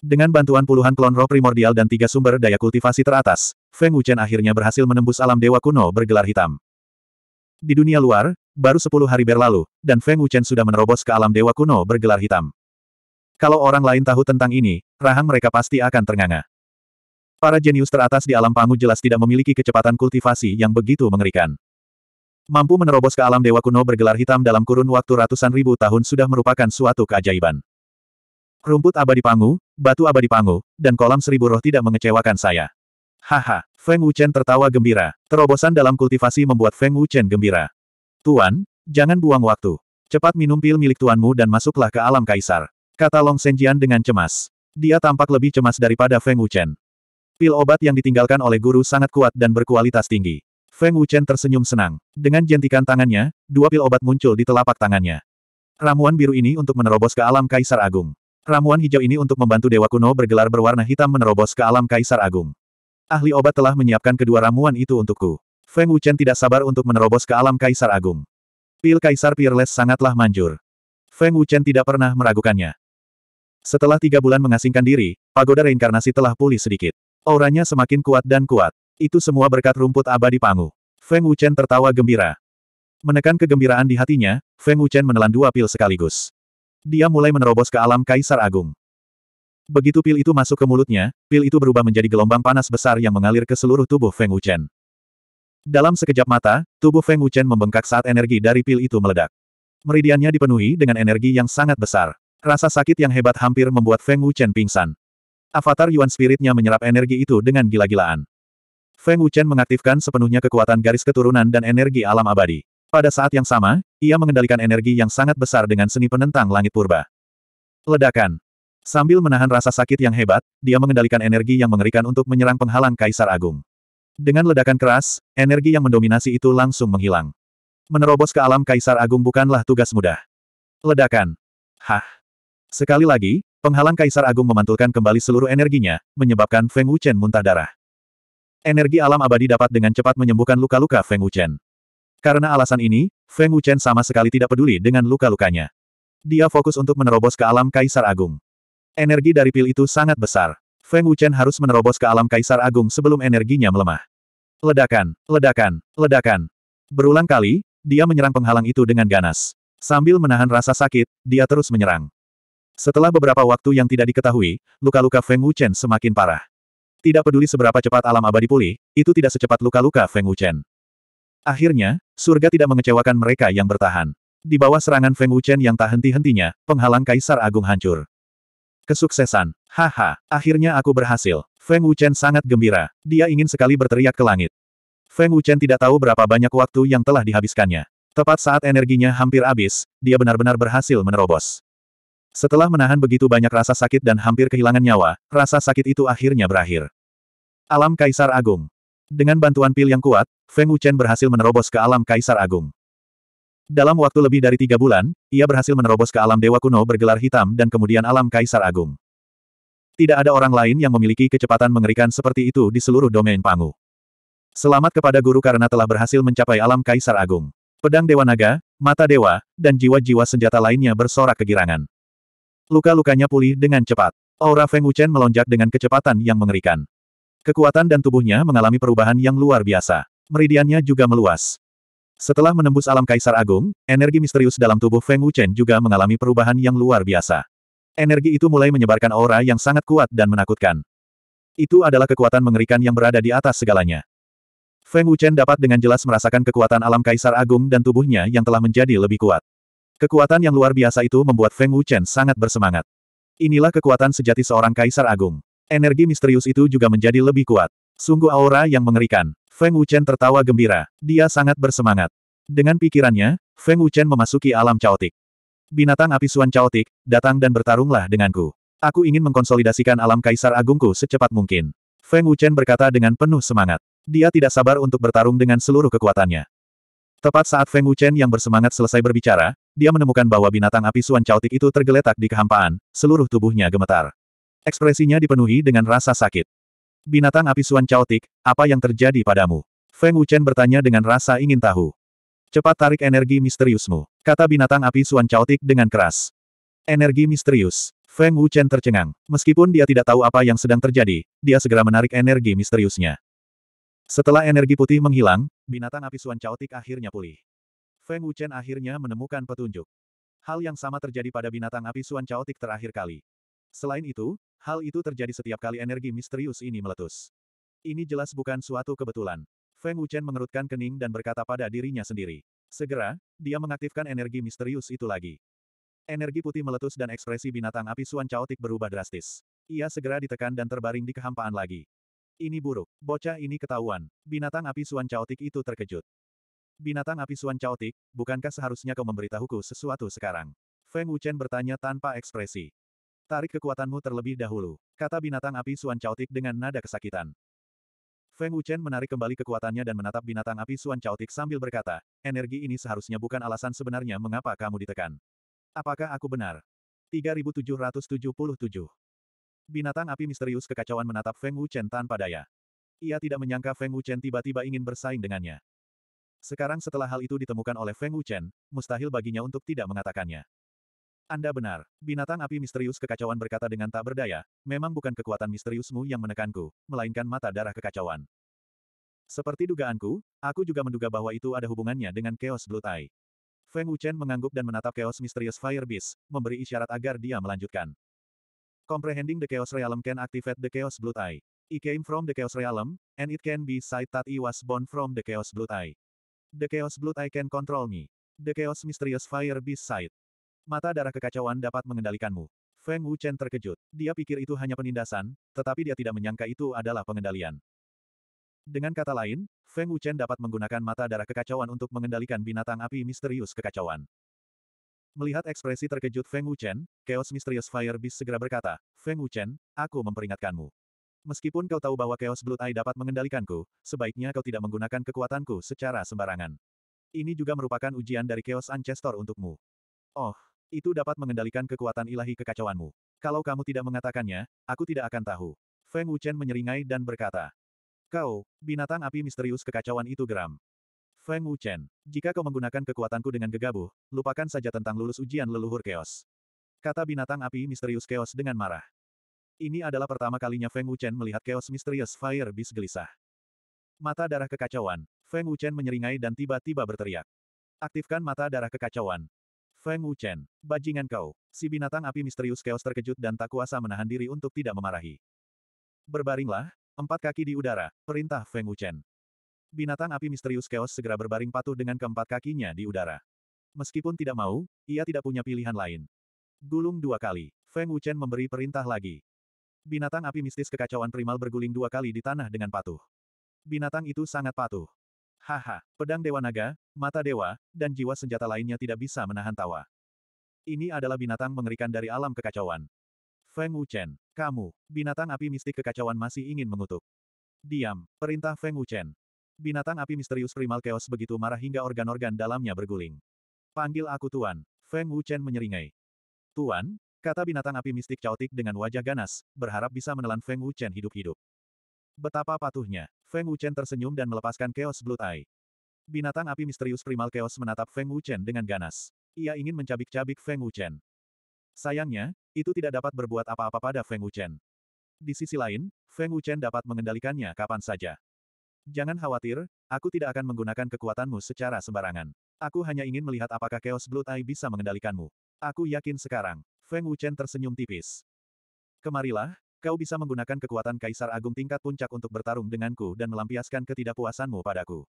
Dengan bantuan puluhan klon roh primordial dan tiga sumber daya kultivasi teratas, Feng Wuchen akhirnya berhasil menembus alam dewa kuno bergelar hitam. Di dunia luar, Baru sepuluh hari berlalu, dan Feng Wuchen sudah menerobos ke alam dewa kuno bergelar hitam. Kalau orang lain tahu tentang ini, rahang mereka pasti akan ternganga. Para jenius teratas di alam pangu jelas tidak memiliki kecepatan kultivasi yang begitu mengerikan. Mampu menerobos ke alam dewa kuno bergelar hitam dalam kurun waktu ratusan ribu tahun sudah merupakan suatu keajaiban. Rumput abadi pangu, batu abadi pangu, dan kolam seribu roh tidak mengecewakan saya. Haha, Feng Wuchen tertawa gembira. Terobosan dalam kultivasi membuat Feng Wuchen gembira. Tuan, jangan buang waktu. Cepat minum pil milik tuanmu dan masuklah ke alam kaisar. Kata Long Senjian dengan cemas. Dia tampak lebih cemas daripada Feng Wuchen. Pil obat yang ditinggalkan oleh guru sangat kuat dan berkualitas tinggi. Feng Wuchen tersenyum senang. Dengan jentikan tangannya, dua pil obat muncul di telapak tangannya. Ramuan biru ini untuk menerobos ke alam Kaisar Agung. Ramuan hijau ini untuk membantu Dewa Kuno bergelar berwarna hitam menerobos ke alam Kaisar Agung. Ahli obat telah menyiapkan kedua ramuan itu untukku. Feng Wuchen tidak sabar untuk menerobos ke alam Kaisar Agung. Pil Kaisar Peerless sangatlah manjur. Feng Wuchen tidak pernah meragukannya. Setelah tiga bulan mengasingkan diri, pagoda reinkarnasi telah pulih sedikit. Auranya semakin kuat dan kuat. Itu semua berkat rumput abadi Pangu. Feng Wuchen tertawa gembira. Menekan kegembiraan di hatinya, Feng Wuchen menelan dua pil sekaligus. Dia mulai menerobos ke alam Kaisar Agung. Begitu pil itu masuk ke mulutnya, pil itu berubah menjadi gelombang panas besar yang mengalir ke seluruh tubuh Feng Wuchen. Dalam sekejap mata, tubuh Feng Wuchen membengkak saat energi dari pil itu meledak. Meridiannya dipenuhi dengan energi yang sangat besar. Rasa sakit yang hebat hampir membuat Feng Wuchen pingsan. Avatar Yuan Spiritnya menyerap energi itu dengan gila-gilaan. Feng Wuchen mengaktifkan sepenuhnya kekuatan garis keturunan dan energi alam abadi. Pada saat yang sama, ia mengendalikan energi yang sangat besar dengan seni penentang langit purba. Ledakan. Sambil menahan rasa sakit yang hebat, dia mengendalikan energi yang mengerikan untuk menyerang penghalang Kaisar Agung. Dengan ledakan keras, energi yang mendominasi itu langsung menghilang. Menerobos ke alam Kaisar Agung bukanlah tugas mudah. Ledakan. Hah. Sekali lagi, penghalang Kaisar Agung memantulkan kembali seluruh energinya, menyebabkan Feng Wuchen muntah darah. Energi alam abadi dapat dengan cepat menyembuhkan luka-luka Feng Wuchen. Karena alasan ini, Feng Wuchen sama sekali tidak peduli dengan luka-lukanya. Dia fokus untuk menerobos ke alam Kaisar Agung. Energi dari pil itu sangat besar. Feng Wuchen harus menerobos ke alam kaisar agung sebelum energinya melemah. Ledakan, ledakan, ledakan. Berulang kali, dia menyerang penghalang itu dengan ganas. Sambil menahan rasa sakit, dia terus menyerang. Setelah beberapa waktu yang tidak diketahui, luka-luka Feng Wuchen semakin parah. Tidak peduli seberapa cepat alam abadi pulih, itu tidak secepat luka-luka Feng Wuchen. Akhirnya, surga tidak mengecewakan mereka yang bertahan. Di bawah serangan Feng Wuchen yang tak henti-hentinya, penghalang Kaisar Agung hancur. Kesuksesan. Haha, akhirnya aku berhasil. Feng Wuchen sangat gembira. Dia ingin sekali berteriak ke langit. Feng Wuchen tidak tahu berapa banyak waktu yang telah dihabiskannya. Tepat saat energinya hampir habis, dia benar-benar berhasil menerobos. Setelah menahan begitu banyak rasa sakit dan hampir kehilangan nyawa, rasa sakit itu akhirnya berakhir. Alam Kaisar Agung. Dengan bantuan pil yang kuat, Feng Wuchen berhasil menerobos ke alam Kaisar Agung. Dalam waktu lebih dari tiga bulan, ia berhasil menerobos ke alam Dewa Kuno bergelar hitam dan kemudian alam Kaisar Agung. Tidak ada orang lain yang memiliki kecepatan mengerikan seperti itu di seluruh domain Pangu. Selamat kepada guru karena telah berhasil mencapai alam Kaisar Agung. Pedang Dewa Naga, Mata Dewa, dan jiwa-jiwa senjata lainnya bersorak kegirangan. Luka-lukanya pulih dengan cepat. Aura Feng Wuchen melonjak dengan kecepatan yang mengerikan. Kekuatan dan tubuhnya mengalami perubahan yang luar biasa. Meridiannya juga meluas. Setelah menembus alam Kaisar Agung, energi misterius dalam tubuh Feng Wuchen juga mengalami perubahan yang luar biasa. Energi itu mulai menyebarkan aura yang sangat kuat dan menakutkan. Itu adalah kekuatan mengerikan yang berada di atas segalanya. Feng Wuchen dapat dengan jelas merasakan kekuatan alam Kaisar Agung dan tubuhnya yang telah menjadi lebih kuat. Kekuatan yang luar biasa itu membuat Feng Wuchen sangat bersemangat. Inilah kekuatan sejati seorang Kaisar Agung. Energi misterius itu juga menjadi lebih kuat. Sungguh aura yang mengerikan. Feng Wuchen tertawa gembira. Dia sangat bersemangat. Dengan pikirannya, Feng Wuchen memasuki alam caotik. Binatang api Suan Chaotic, datang dan bertarunglah denganku. Aku ingin mengkonsolidasikan alam kaisar agungku secepat mungkin. Feng Wuchen berkata dengan penuh semangat. Dia tidak sabar untuk bertarung dengan seluruh kekuatannya. Tepat saat Feng Wuchen yang bersemangat selesai berbicara, dia menemukan bahwa binatang api Suan Chaotic itu tergeletak di kehampaan, seluruh tubuhnya gemetar. Ekspresinya dipenuhi dengan rasa sakit. Binatang api Suan Chaotic, apa yang terjadi padamu? Feng Wuchen bertanya dengan rasa ingin tahu. Cepat tarik energi misteriusmu, kata binatang api Suan Chaotic dengan keras. Energi misterius. Feng Wuchen tercengang. Meskipun dia tidak tahu apa yang sedang terjadi, dia segera menarik energi misteriusnya. Setelah energi putih menghilang, binatang api Suan Chaotic akhirnya pulih. Feng Wuchen akhirnya menemukan petunjuk. Hal yang sama terjadi pada binatang api Suan Chaotic terakhir kali. Selain itu, hal itu terjadi setiap kali energi misterius ini meletus. Ini jelas bukan suatu kebetulan. Feng Wuchen mengerutkan kening dan berkata pada dirinya sendiri. Segera, dia mengaktifkan energi misterius itu lagi. Energi putih meletus dan ekspresi binatang api Suan Caotik berubah drastis. Ia segera ditekan dan terbaring di kehampaan lagi. Ini buruk. Bocah ini ketahuan. Binatang api Suan Caotik itu terkejut. Binatang api Suan Caotik, bukankah seharusnya kau memberitahuku sesuatu sekarang? Feng Wuchen bertanya tanpa ekspresi. Tarik kekuatanmu terlebih dahulu, kata binatang api Suan Caotik dengan nada kesakitan. Feng Wuchen menarik kembali kekuatannya dan menatap binatang api Suan Chaotik sambil berkata, energi ini seharusnya bukan alasan sebenarnya mengapa kamu ditekan. Apakah aku benar? 3777 Binatang api misterius kekacauan menatap Feng Wuchen tanpa daya. Ia tidak menyangka Feng Wuchen tiba-tiba ingin bersaing dengannya. Sekarang setelah hal itu ditemukan oleh Feng Wuchen, mustahil baginya untuk tidak mengatakannya. Anda benar, binatang api misterius kekacauan berkata dengan tak berdaya, memang bukan kekuatan misteriusmu yang menekanku, melainkan mata darah kekacauan. Seperti dugaanku, aku juga menduga bahwa itu ada hubungannya dengan Chaos Blue Eye. Feng Wuchen mengangguk dan menatap Chaos Mysterious Fire Beast, memberi isyarat agar dia melanjutkan. Comprehending the Chaos Realm can activate the Chaos Blue Eye. It came from the Chaos Realm, and it can be said that it was born from the Chaos Blue Eye. The Chaos Blue Eye can control me. The Chaos Mysterious Fire Beast said. Mata darah kekacauan dapat mengendalikanmu. Feng Wuchen terkejut. Dia pikir itu hanya penindasan, tetapi dia tidak menyangka itu adalah pengendalian. Dengan kata lain, Feng Wuchen dapat menggunakan mata darah kekacauan untuk mengendalikan binatang api misterius kekacauan. Melihat ekspresi terkejut Feng Wuchen, Chaos Mysterious Fire Beast segera berkata, Feng Wuchen, aku memperingatkanmu. Meskipun kau tahu bahwa Chaos Blood Eye dapat mengendalikanku, sebaiknya kau tidak menggunakan kekuatanku secara sembarangan. Ini juga merupakan ujian dari Chaos Ancestor untukmu. Oh, itu dapat mengendalikan kekuatan ilahi kekacauanmu. Kalau kamu tidak mengatakannya, aku tidak akan tahu. Feng Wuchen menyeringai dan berkata. Kau, binatang api misterius kekacauan itu geram. Feng Wuchen, jika kau menggunakan kekuatanku dengan gegabah, lupakan saja tentang lulus ujian leluhur keos. Kata binatang api misterius keos dengan marah. Ini adalah pertama kalinya Feng Wuchen melihat keos misterius Fire Beast gelisah. Mata darah kekacauan, Feng Wuchen menyeringai dan tiba-tiba berteriak. Aktifkan mata darah kekacauan, Feng Wuchen, bajingan kau. Si binatang api misterius keos terkejut dan tak kuasa menahan diri untuk tidak memarahi. Berbaringlah, empat kaki di udara, perintah Feng Wuchen. Binatang api misterius keos segera berbaring patuh dengan keempat kakinya di udara. Meskipun tidak mau, ia tidak punya pilihan lain. Gulung dua kali, Feng Wuchen memberi perintah lagi. Binatang api mistis kekacauan primal berguling dua kali di tanah dengan patuh. Binatang itu sangat patuh. Haha, pedang Dewa Naga, mata Dewa, dan jiwa senjata lainnya tidak bisa menahan tawa. Ini adalah binatang mengerikan dari alam kekacauan. Feng Wuchen, kamu, binatang api mistik kekacauan masih ingin mengutuk. Diam, perintah Feng Wuchen. Binatang api misterius primal chaos begitu marah hingga organ-organ dalamnya berguling. Panggil aku Tuan. Feng Wuchen menyeringai. Tuan, kata binatang api mistik caotik dengan wajah ganas, berharap bisa menelan Feng Wuchen hidup-hidup. Betapa patuhnya, Feng Wuchen tersenyum dan melepaskan Chaos Blood Eye. Binatang api misterius primal Chaos menatap Feng Wuchen dengan ganas. Ia ingin mencabik-cabik Feng Wuchen. Sayangnya, itu tidak dapat berbuat apa-apa pada Feng Wuchen. Di sisi lain, Feng Wuchen dapat mengendalikannya kapan saja. Jangan khawatir, aku tidak akan menggunakan kekuatanmu secara sembarangan. Aku hanya ingin melihat apakah Chaos Blood Eye bisa mengendalikanmu. Aku yakin sekarang. Feng Wuchen tersenyum tipis. Kemarilah, Kau bisa menggunakan kekuatan Kaisar Agung tingkat puncak untuk bertarung denganku dan melampiaskan ketidakpuasanmu padaku.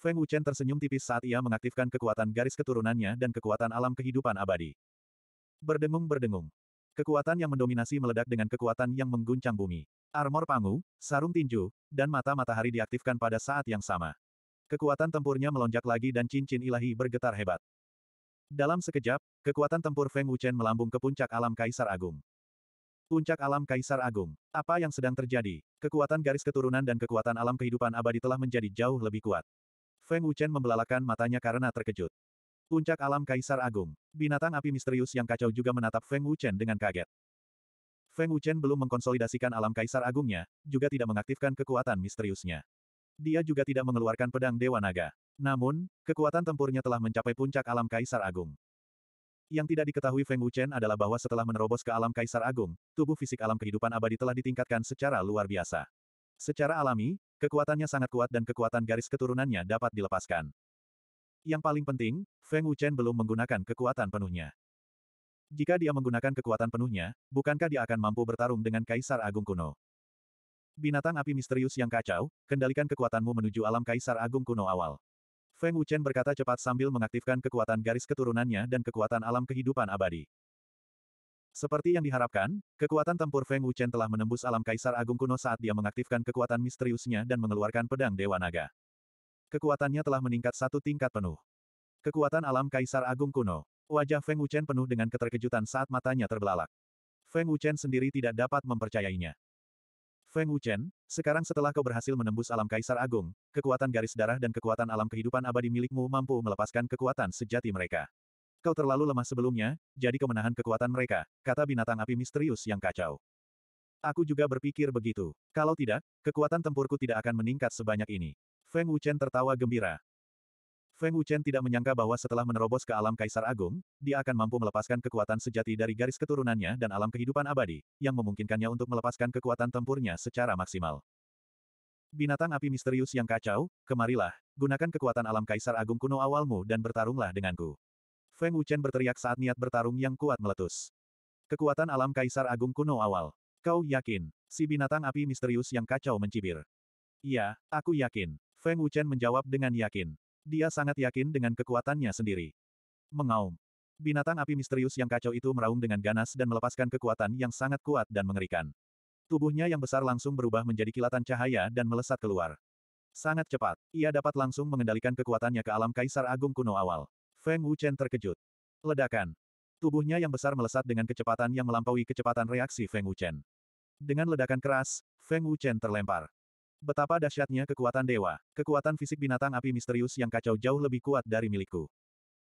Feng Wuchen tersenyum tipis saat ia mengaktifkan kekuatan garis keturunannya dan kekuatan alam kehidupan abadi. Berdengung-berdengung. Kekuatan yang mendominasi meledak dengan kekuatan yang mengguncang bumi. Armor pangu, sarung tinju, dan mata matahari diaktifkan pada saat yang sama. Kekuatan tempurnya melonjak lagi dan cincin ilahi bergetar hebat. Dalam sekejap, kekuatan tempur Feng Wuchen melambung ke puncak alam Kaisar Agung. Puncak alam Kaisar Agung. Apa yang sedang terjadi? Kekuatan garis keturunan dan kekuatan alam kehidupan abadi telah menjadi jauh lebih kuat. Feng Wuchen membelalakan matanya karena terkejut. Puncak alam Kaisar Agung. Binatang api misterius yang kacau juga menatap Feng Wuchen dengan kaget. Feng Wuchen belum mengkonsolidasikan alam Kaisar Agungnya, juga tidak mengaktifkan kekuatan misteriusnya. Dia juga tidak mengeluarkan pedang Dewa Naga. Namun, kekuatan tempurnya telah mencapai puncak alam Kaisar Agung. Yang tidak diketahui Feng Wuchen adalah bahwa setelah menerobos ke alam Kaisar Agung, tubuh fisik alam kehidupan abadi telah ditingkatkan secara luar biasa. Secara alami, kekuatannya sangat kuat dan kekuatan garis keturunannya dapat dilepaskan. Yang paling penting, Feng Wuchen belum menggunakan kekuatan penuhnya. Jika dia menggunakan kekuatan penuhnya, bukankah dia akan mampu bertarung dengan Kaisar Agung kuno? Binatang api misterius yang kacau, kendalikan kekuatanmu menuju alam Kaisar Agung kuno awal. Feng Wuchen berkata cepat sambil mengaktifkan kekuatan garis keturunannya dan kekuatan alam kehidupan abadi. Seperti yang diharapkan, kekuatan tempur Feng Wuchen telah menembus alam Kaisar Agung kuno saat dia mengaktifkan kekuatan misteriusnya dan mengeluarkan pedang Dewa Naga. Kekuatannya telah meningkat satu tingkat penuh. Kekuatan alam Kaisar Agung kuno. Wajah Feng Wuchen penuh dengan keterkejutan saat matanya terbelalak. Feng Wuchen sendiri tidak dapat mempercayainya. Feng Wuchen, sekarang setelah kau berhasil menembus alam Kaisar Agung, kekuatan garis darah dan kekuatan alam kehidupan abadi milikmu mampu melepaskan kekuatan sejati mereka. Kau terlalu lemah sebelumnya, jadi kau menahan kekuatan mereka, kata binatang api misterius yang kacau. Aku juga berpikir begitu. Kalau tidak, kekuatan tempurku tidak akan meningkat sebanyak ini. Feng Wuchen tertawa gembira. Feng Wuchen tidak menyangka bahwa setelah menerobos ke alam Kaisar Agung, dia akan mampu melepaskan kekuatan sejati dari garis keturunannya dan alam kehidupan abadi, yang memungkinkannya untuk melepaskan kekuatan tempurnya secara maksimal. Binatang api misterius yang kacau, kemarilah, gunakan kekuatan alam Kaisar Agung kuno awalmu dan bertarunglah denganku. Feng Wuchen berteriak saat niat bertarung yang kuat meletus. Kekuatan alam Kaisar Agung kuno awal. Kau yakin? Si binatang api misterius yang kacau mencibir. Iya, aku yakin. Feng Wuchen menjawab dengan yakin. Dia sangat yakin dengan kekuatannya sendiri. Mengaum. Binatang api misterius yang kacau itu meraung dengan ganas dan melepaskan kekuatan yang sangat kuat dan mengerikan. Tubuhnya yang besar langsung berubah menjadi kilatan cahaya dan melesat keluar. Sangat cepat, ia dapat langsung mengendalikan kekuatannya ke alam Kaisar Agung kuno awal. Feng Wuchen terkejut. Ledakan. Tubuhnya yang besar melesat dengan kecepatan yang melampaui kecepatan reaksi Feng Wuchen. Dengan ledakan keras, Feng Wuchen terlempar. Betapa dahsyatnya kekuatan dewa. Kekuatan fisik binatang api misterius yang kacau jauh lebih kuat dari milikku.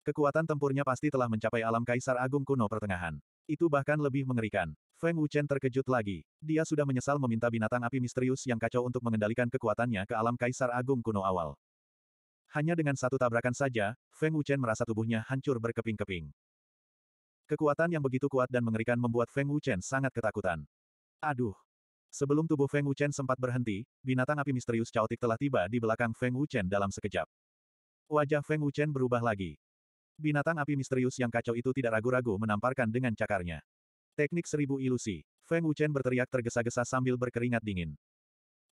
Kekuatan tempurnya pasti telah mencapai alam kaisar agung kuno pertengahan. Itu bahkan lebih mengerikan. Feng Wuchen terkejut lagi. Dia sudah menyesal meminta binatang api misterius yang kacau untuk mengendalikan kekuatannya ke alam kaisar agung kuno awal. Hanya dengan satu tabrakan saja, Feng Wuchen merasa tubuhnya hancur berkeping-keping. Kekuatan yang begitu kuat dan mengerikan membuat Feng Wuchen sangat ketakutan. Aduh, Sebelum tubuh Feng Wuchen sempat berhenti, binatang api misterius caotik telah tiba di belakang Feng Wuchen dalam sekejap. Wajah Feng Wuchen berubah lagi. Binatang api misterius yang kacau itu tidak ragu-ragu menamparkan dengan cakarnya. Teknik seribu ilusi. Feng Wuchen berteriak tergesa-gesa sambil berkeringat dingin.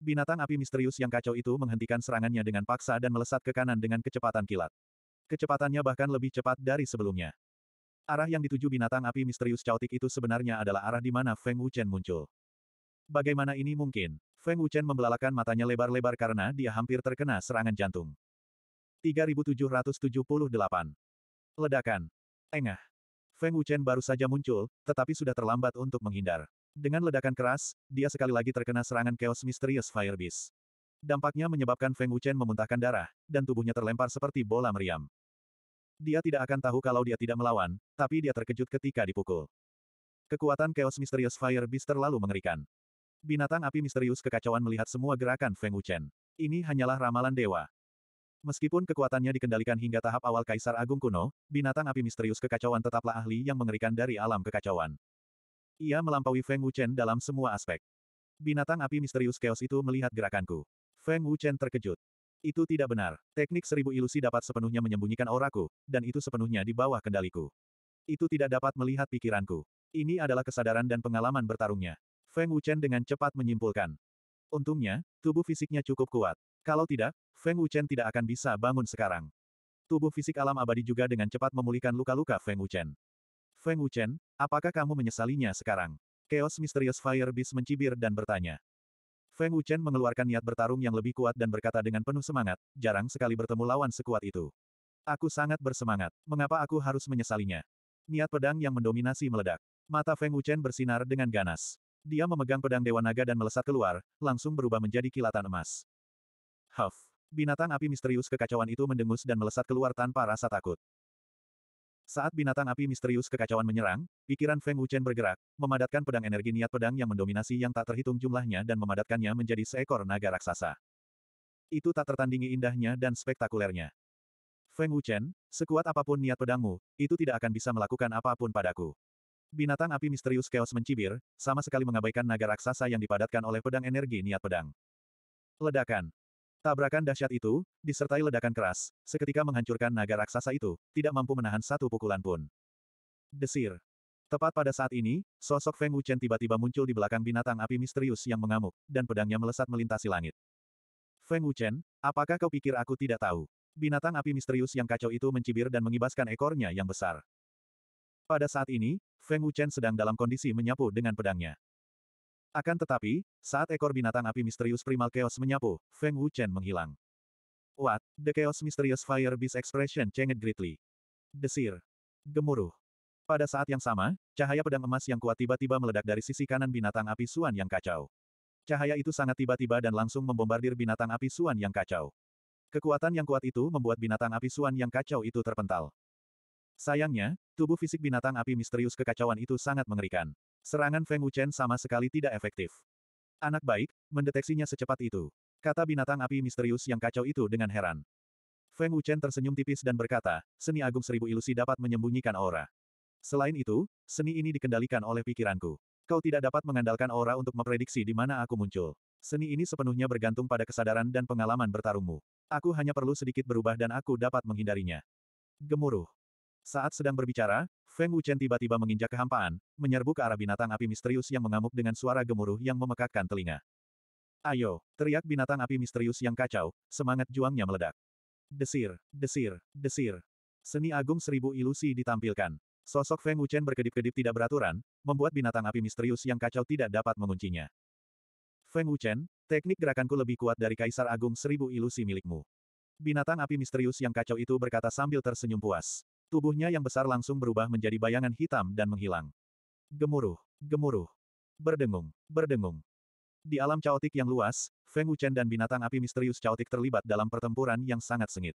Binatang api misterius yang kacau itu menghentikan serangannya dengan paksa dan melesat ke kanan dengan kecepatan kilat. Kecepatannya bahkan lebih cepat dari sebelumnya. Arah yang dituju binatang api misterius caotik itu sebenarnya adalah arah di mana Feng Wuchen muncul. Bagaimana ini mungkin? Feng Wuchen membelalakan matanya lebar-lebar karena dia hampir terkena serangan jantung. 3778. Ledakan. Engah. Feng Wuchen baru saja muncul, tetapi sudah terlambat untuk menghindar. Dengan ledakan keras, dia sekali lagi terkena serangan Chaos Mysterious Fire Beast. Dampaknya menyebabkan Feng Wuchen memuntahkan darah, dan tubuhnya terlempar seperti bola meriam. Dia tidak akan tahu kalau dia tidak melawan, tapi dia terkejut ketika dipukul. Kekuatan Chaos Mysterious Fire Beast terlalu mengerikan. Binatang api misterius kekacauan melihat semua gerakan Feng Wuchen. Ini hanyalah ramalan dewa. Meskipun kekuatannya dikendalikan hingga tahap awal Kaisar Agung kuno, binatang api misterius kekacauan tetaplah ahli yang mengerikan dari alam kekacauan. Ia melampaui Feng Wuchen dalam semua aspek. Binatang api misterius keos itu melihat gerakanku. Feng Wuchen terkejut. Itu tidak benar. Teknik seribu ilusi dapat sepenuhnya menyembunyikan auraku, dan itu sepenuhnya di bawah kendaliku. Itu tidak dapat melihat pikiranku. Ini adalah kesadaran dan pengalaman bertarungnya. Feng Wuchen dengan cepat menyimpulkan. Untungnya, tubuh fisiknya cukup kuat. Kalau tidak, Feng Wuchen tidak akan bisa bangun sekarang. Tubuh fisik alam abadi juga dengan cepat memulihkan luka-luka Feng Wuchen. Feng Wuchen, apakah kamu menyesalinya sekarang? Chaos Misterius Fire Beast mencibir dan bertanya. Feng Wuchen mengeluarkan niat bertarung yang lebih kuat dan berkata dengan penuh semangat, jarang sekali bertemu lawan sekuat itu. Aku sangat bersemangat. Mengapa aku harus menyesalinya? Niat pedang yang mendominasi meledak. Mata Feng Wuchen bersinar dengan ganas. Dia memegang pedang Dewa Naga dan melesat keluar, langsung berubah menjadi kilatan emas. Huff! Binatang api misterius kekacauan itu mendengus dan melesat keluar tanpa rasa takut. Saat binatang api misterius kekacauan menyerang, pikiran Feng Wuchen bergerak, memadatkan pedang energi niat pedang yang mendominasi yang tak terhitung jumlahnya dan memadatkannya menjadi seekor naga raksasa. Itu tak tertandingi indahnya dan spektakulernya. Feng Wuchen, sekuat apapun niat pedangmu, itu tidak akan bisa melakukan apapun padaku. Binatang api misterius Chaos mencibir, sama sekali mengabaikan naga raksasa yang dipadatkan oleh pedang energi niat pedang. Ledakan. Tabrakan dahsyat itu, disertai ledakan keras, seketika menghancurkan naga raksasa itu, tidak mampu menahan satu pukulan pun. Desir. Tepat pada saat ini, sosok Feng Wuchen tiba-tiba muncul di belakang binatang api misterius yang mengamuk, dan pedangnya melesat melintasi langit. Feng Wuchen, apakah kau pikir aku tidak tahu? Binatang api misterius yang kacau itu mencibir dan mengibaskan ekornya yang besar. Pada saat ini, Feng Wuchen sedang dalam kondisi menyapu dengan pedangnya. Akan tetapi, saat ekor binatang api misterius primal chaos menyapu, Feng Wuchen menghilang. What? The chaos mysterious fire beast expression changed greatly. Desir. Gemuruh. Pada saat yang sama, cahaya pedang emas yang kuat tiba-tiba meledak dari sisi kanan binatang api Suan yang kacau. Cahaya itu sangat tiba-tiba dan langsung membombardir binatang api Suan yang kacau. Kekuatan yang kuat itu membuat binatang api Suan yang kacau itu terpental. Sayangnya, tubuh fisik binatang api misterius kekacauan itu sangat mengerikan. Serangan Feng Wuchen sama sekali tidak efektif. Anak baik, mendeteksinya secepat itu. Kata binatang api misterius yang kacau itu dengan heran. Feng Wuchen tersenyum tipis dan berkata, seni agung seribu ilusi dapat menyembunyikan aura. Selain itu, seni ini dikendalikan oleh pikiranku. Kau tidak dapat mengandalkan aura untuk memprediksi di mana aku muncul. Seni ini sepenuhnya bergantung pada kesadaran dan pengalaman bertarungmu. Aku hanya perlu sedikit berubah dan aku dapat menghindarinya. Gemuruh. Saat sedang berbicara, Feng Wuchen tiba-tiba menginjak kehampaan, menyerbu ke arah binatang api misterius yang mengamuk dengan suara gemuruh yang memekakkan telinga. Ayo, teriak binatang api misterius yang kacau, semangat juangnya meledak. Desir, desir, desir. Seni agung seribu ilusi ditampilkan. Sosok Feng Wuchen berkedip-kedip tidak beraturan, membuat binatang api misterius yang kacau tidak dapat menguncinya. Feng Wuchen, teknik gerakanku lebih kuat dari Kaisar Agung Seribu Ilusi milikmu. Binatang api misterius yang kacau itu berkata sambil tersenyum puas. Tubuhnya yang besar langsung berubah menjadi bayangan hitam dan menghilang. Gemuruh, gemuruh, berdengung, berdengung. Di alam caotik yang luas, Feng Wuchen dan binatang api misterius caotik terlibat dalam pertempuran yang sangat sengit.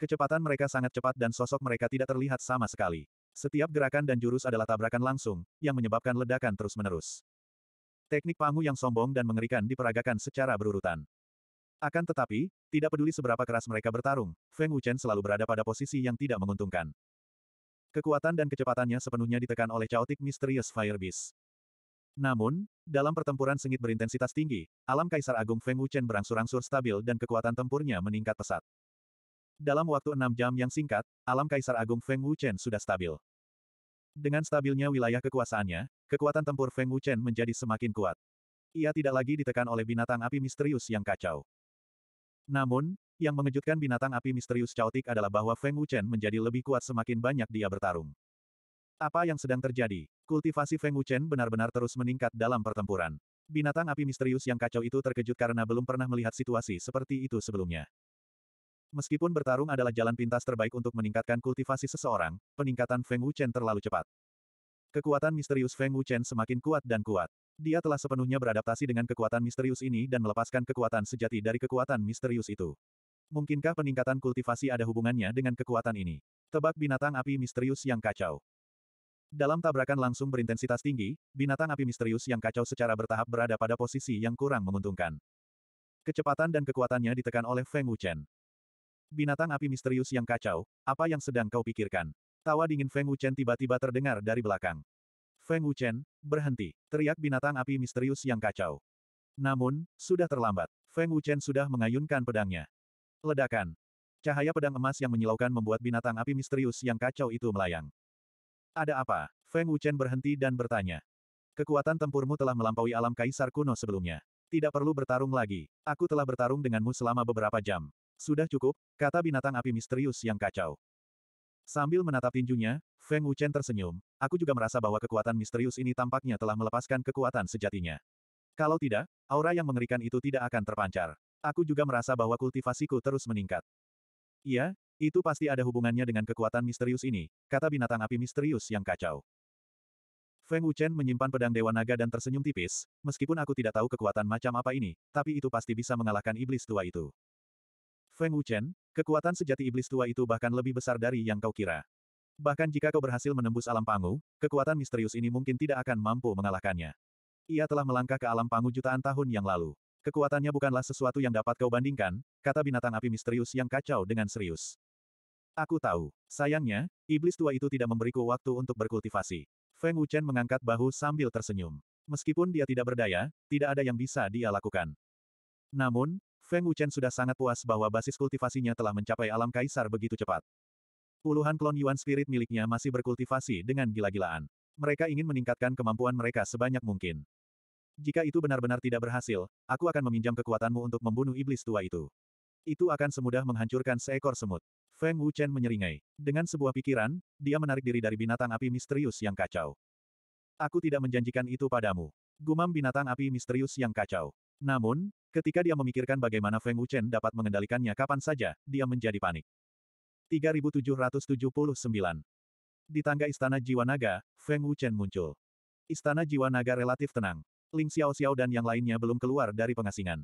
Kecepatan mereka sangat cepat dan sosok mereka tidak terlihat sama sekali. Setiap gerakan dan jurus adalah tabrakan langsung, yang menyebabkan ledakan terus-menerus. Teknik pangu yang sombong dan mengerikan diperagakan secara berurutan. Akan tetapi, tidak peduli seberapa keras mereka bertarung, Feng Wuchen selalu berada pada posisi yang tidak menguntungkan. Kekuatan dan kecepatannya sepenuhnya ditekan oleh caotik Mysterious Fire Beast. Namun, dalam pertempuran sengit berintensitas tinggi, alam Kaisar Agung Feng Wuchen berangsur-angsur stabil dan kekuatan tempurnya meningkat pesat. Dalam waktu enam jam yang singkat, alam Kaisar Agung Feng Wuchen sudah stabil. Dengan stabilnya wilayah kekuasaannya, kekuatan tempur Feng Wuchen menjadi semakin kuat. Ia tidak lagi ditekan oleh binatang api misterius yang kacau. Namun, yang mengejutkan binatang api misterius caotik adalah bahwa Feng Wuchen menjadi lebih kuat semakin banyak dia bertarung. Apa yang sedang terjadi? Kultivasi Feng Wuchen benar-benar terus meningkat dalam pertempuran. Binatang api misterius yang kacau itu terkejut karena belum pernah melihat situasi seperti itu sebelumnya. Meskipun bertarung adalah jalan pintas terbaik untuk meningkatkan kultivasi seseorang, peningkatan Feng Wuchen terlalu cepat. Kekuatan misterius Feng Wuchen semakin kuat dan kuat. Dia telah sepenuhnya beradaptasi dengan kekuatan misterius ini dan melepaskan kekuatan sejati dari kekuatan misterius itu. Mungkinkah peningkatan kultivasi ada hubungannya dengan kekuatan ini? Tebak binatang api misterius yang kacau. Dalam tabrakan langsung berintensitas tinggi, binatang api misterius yang kacau secara bertahap berada pada posisi yang kurang menguntungkan. Kecepatan dan kekuatannya ditekan oleh Feng Wuchen. Binatang api misterius yang kacau, apa yang sedang kau pikirkan? Tawa dingin Feng Wuchen tiba-tiba terdengar dari belakang. Feng Wuchen, berhenti, teriak binatang api misterius yang kacau. Namun, sudah terlambat. Feng Wuchen sudah mengayunkan pedangnya. Ledakan. Cahaya pedang emas yang menyilaukan membuat binatang api misterius yang kacau itu melayang. Ada apa? Feng Wuchen berhenti dan bertanya. Kekuatan tempurmu telah melampaui alam kaisar kuno sebelumnya. Tidak perlu bertarung lagi. Aku telah bertarung denganmu selama beberapa jam. Sudah cukup, kata binatang api misterius yang kacau. Sambil menatap tinjunya, Feng Wuchen tersenyum, aku juga merasa bahwa kekuatan misterius ini tampaknya telah melepaskan kekuatan sejatinya. Kalau tidak, aura yang mengerikan itu tidak akan terpancar. Aku juga merasa bahwa kultivasiku terus meningkat. Iya, itu pasti ada hubungannya dengan kekuatan misterius ini, kata binatang api misterius yang kacau. Feng Wuchen menyimpan pedang Dewa Naga dan tersenyum tipis, meskipun aku tidak tahu kekuatan macam apa ini, tapi itu pasti bisa mengalahkan iblis tua itu. Feng Wuchen, kekuatan sejati iblis tua itu bahkan lebih besar dari yang kau kira. Bahkan jika kau berhasil menembus alam pangu, kekuatan misterius ini mungkin tidak akan mampu mengalahkannya. Ia telah melangkah ke alam pangu jutaan tahun yang lalu. Kekuatannya bukanlah sesuatu yang dapat kau bandingkan, kata binatang api misterius yang kacau dengan serius. Aku tahu. Sayangnya, iblis tua itu tidak memberiku waktu untuk berkultivasi. Feng Wuchen mengangkat bahu sambil tersenyum. Meskipun dia tidak berdaya, tidak ada yang bisa dia lakukan. Namun, Feng Wuchen sudah sangat puas bahwa basis kultivasinya telah mencapai alam kaisar begitu cepat. Puluhan klon Yuan Spirit miliknya masih berkultivasi dengan gila-gilaan. Mereka ingin meningkatkan kemampuan mereka sebanyak mungkin. Jika itu benar-benar tidak berhasil, aku akan meminjam kekuatanmu untuk membunuh iblis tua itu. Itu akan semudah menghancurkan seekor semut. Feng Wuchen menyeringai. Dengan sebuah pikiran, dia menarik diri dari binatang api misterius yang kacau. Aku tidak menjanjikan itu padamu. Gumam binatang api misterius yang kacau. Namun, ketika dia memikirkan bagaimana Feng Wuchen dapat mengendalikannya kapan saja, dia menjadi panik. 3779 Di tangga Istana Jiwa Naga, Feng Wuchen muncul. Istana Jiwa Naga relatif tenang. Ling Xiao Xiao dan yang lainnya belum keluar dari pengasingan.